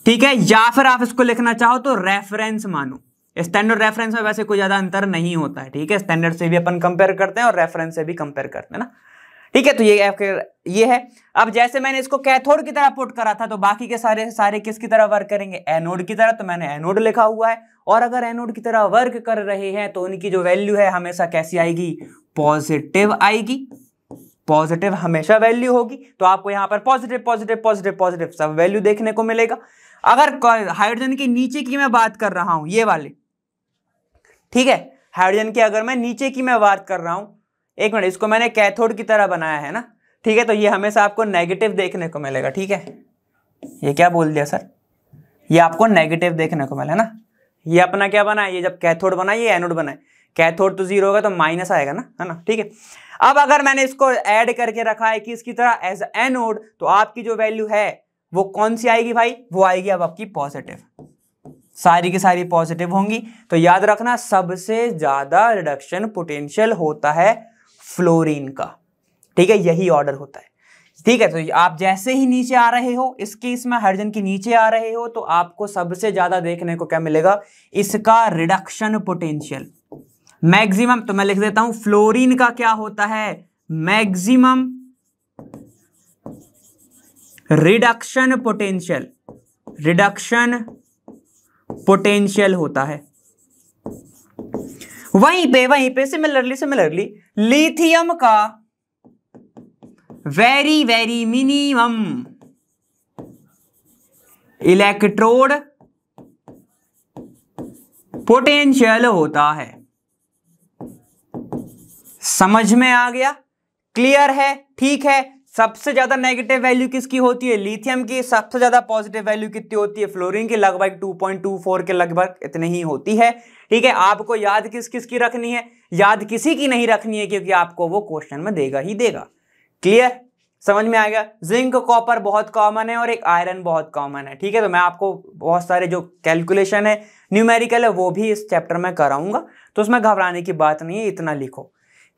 ठीक है या फिर आप इसको लिखना चाहो तो रेफरेंस मानो स्टैंडर्ड रेफरेंस में वैसे कोई ज़्यादा अंतर नहीं होता है ठीक है स्टैंडर्ड से भी अपन कंपेयर करते हैं और रेफरेंस से भी कंपेयर करते हैं ना ठीक है तो ये ये है अब जैसे मैंने इसको कैथोड की तरह पुट करा था तो बाकी के सारे सारे किसकी तरह वर्क करेंगे एनोड की तरह तो मैंने एनोड लिखा हुआ है और अगर एनोड की तरह वर्क कर रहे हैं तो उनकी जो वैल्यू है हमेशा कैसी आएगी पॉजिटिव आएगी पॉजिटिव हमेशा वैल्यू होगी तो आपको यहाँ पर पॉजिटिव पॉजिटिव पॉजिटिव पॉजिटिव सब वैल्यू देखने को मिलेगा अगर हाइड्रोजन के नीचे की मैं बात कर रहा हूँ ये वाले ठीक है हाइड्रोजन की अगर मैं नीचे की मैं बात कर रहा हूँ एक मिनट इसको मैंने कैथोड की तरह बनाया है ना ठीक है तो ये हमेशा आपको नेगेटिव देखने को मिलेगा ठीक है ये क्या बोल दिया सर ये आपको नेगेटिव देखने को मिला ना ये अपना क्या बना ये जब कैथोड बना ये एनोड बना कैथोड तो जीरो होगा तो माइनस आएगा ना है ना ठीक है अब अगर मैंने इसको ऐड करके रखा है कि इसकी तरह एज एनोड तो आपकी जो वैल्यू है वो कौन सी आएगी भाई वो आएगी अब आपकी पॉजिटिव सारी की सारी पॉजिटिव होंगी तो याद रखना सबसे ज़्यादा रिडक्शन पोटेंशियल होता है फ्लोरीन का ठीक है यही ऑर्डर होता है ठीक है तो आप जैसे ही नीचे आ रहे हो इस केस में हाइड्रोजन के नीचे आ रहे हो तो आपको सबसे ज़्यादा देखने को क्या मिलेगा इसका रिडक्शन पोटेंशियल मैक्सिमम तो मैं लिख देता हूं फ्लोरीन का क्या होता है maximum reduction potential reduction potential होता है वहीं पे वहीं पे सिमिलरली सिमिलरली लिथियम का very very minimum electrode potential होता है समझ में आ गया क्लियर है ठीक है सबसे ज्यादा नेगेटिव वैल्यू किसकी होती है लिथियम की सबसे ज्यादा पॉजिटिव वैल्यू कितनी होती है फ्लोरीन की लगभग 2.24 के लगभग इतनी ही होती है ठीक है आपको याद किस किस की रखनी है याद किसी की नहीं रखनी है क्योंकि आपको वो क्वेश्चन में देगा ही देगा क्लियर समझ में आ गया जिंक कॉपर बहुत कॉमन है और एक आयरन बहुत कॉमन है ठीक है तो मैं आपको बहुत सारे जो कैलकुलेशन है न्यूमेरिकल है वो भी इस चैप्टर में कराऊंगा तो उसमें घबराने की बात नहीं है इतना लिखो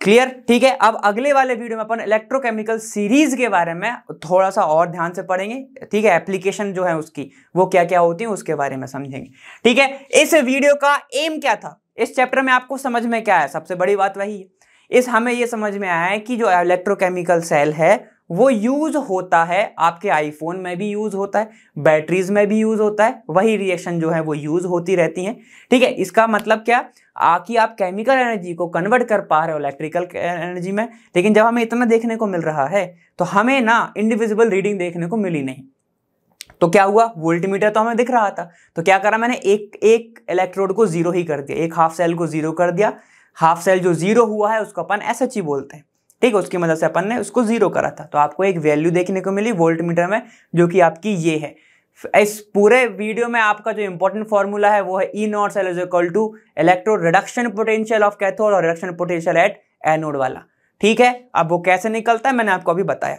क्लियर ठीक है अब अगले वाले वीडियो में अपन इलेक्ट्रोकेमिकल सीरीज के बारे में थोड़ा सा और ध्यान से पढ़ेंगे ठीक है एप्लीकेशन जो है उसकी वो क्या क्या होती है उसके बारे में समझेंगे ठीक है इस वीडियो का एम क्या था इस चैप्टर में आपको समझ में क्या है सबसे बड़ी बात वही है इस हमें यह समझ में आया है कि जो इलेक्ट्रोकेमिकल सेल है वो यूज होता है आपके आईफोन में भी यूज होता है बैटरीज में भी यूज होता है वही रिएक्शन जो है वो यूज होती रहती हैं ठीक है इसका मतलब क्या आ, कि आप केमिकल एनर्जी को कन्वर्ट कर पा रहे हो इलेक्ट्रिकल एनर्जी में लेकिन जब हमें इतना देखने को मिल रहा है तो हमें ना इंडिविजुअल रीडिंग देखने को मिली नहीं तो क्या हुआ वोल्ट मीटर तो हमें दिख रहा था तो क्या करा मैंने एक एक इलेक्ट्रोड को जीरो ही कर दिया एक हाफ सेल को जीरो कर दिया हाफ सेल जो जीरो हुआ है उसको अपन एस e बोलते हैं ठीक है उसकी मदद से अपन ने उसको जीरो करा था तो आपको एक वैल्यू देखने को मिली वोल्ट मीटर में जो कि आपकी ये है इस पूरे वीडियो में आपका जो इंपॉर्टेंट फॉर्मूला है वो है E naught cell is equal to electro reduction potential of cathode और रिडक्शन पोटेंशियल एट एनोड वाला ठीक है अब वो कैसे निकलता है मैंने आपको अभी बताया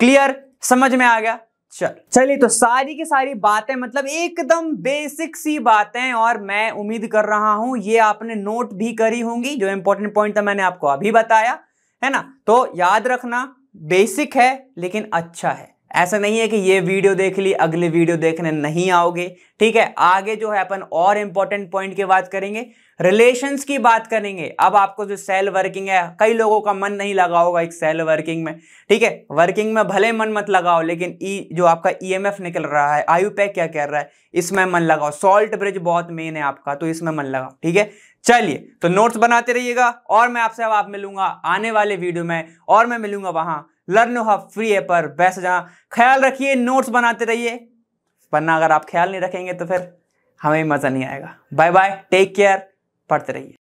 क्लियर समझ में आ गया चल चलिए तो सारी की सारी बातें मतलब एकदम बेसिक सी बातें और मैं उम्मीद कर रहा हूं ये आपने नोट भी करी होंगी जो इंपॉर्टेंट पॉइंट था मैंने आपको अभी बताया है ना तो याद रखना बेसिक है लेकिन अच्छा है ऐसा नहीं है कि ये वीडियो देख ली अगले वीडियो देखने नहीं आओगे ठीक है आगे जो है अपन और इंपॉर्टेंट पॉइंट की बात करेंगे रिलेशंस की बात करेंगे अब आपको जो सेल वर्किंग है कई लोगों का मन नहीं लगा होगा एक सेल वर्किंग में ठीक है वर्किंग में भले मन मत लगाओ लेकिन ई जो आपका ईएमएफ e निकल रहा है आयु पैक क्या कह रहा है इसमें मन लगाओ सॉल्ट ब्रिज बहुत मेन है आपका तो इसमें मन लगाओ ठीक है चलिए तो नोट्स बनाते रहिएगा और मैं आपसे अब आप मिलूंगा आने वाले वीडियो में और मैं मिलूंगा वहां लर्न हब फ्री है पर वैसे जहां ख्याल रखिए नोट्स बनाते रहिए वरना अगर आप ख्याल नहीं रखेंगे तो फिर हमें मज़ा नहीं आएगा बाय बाय टेक केयर पढ़ते रहिए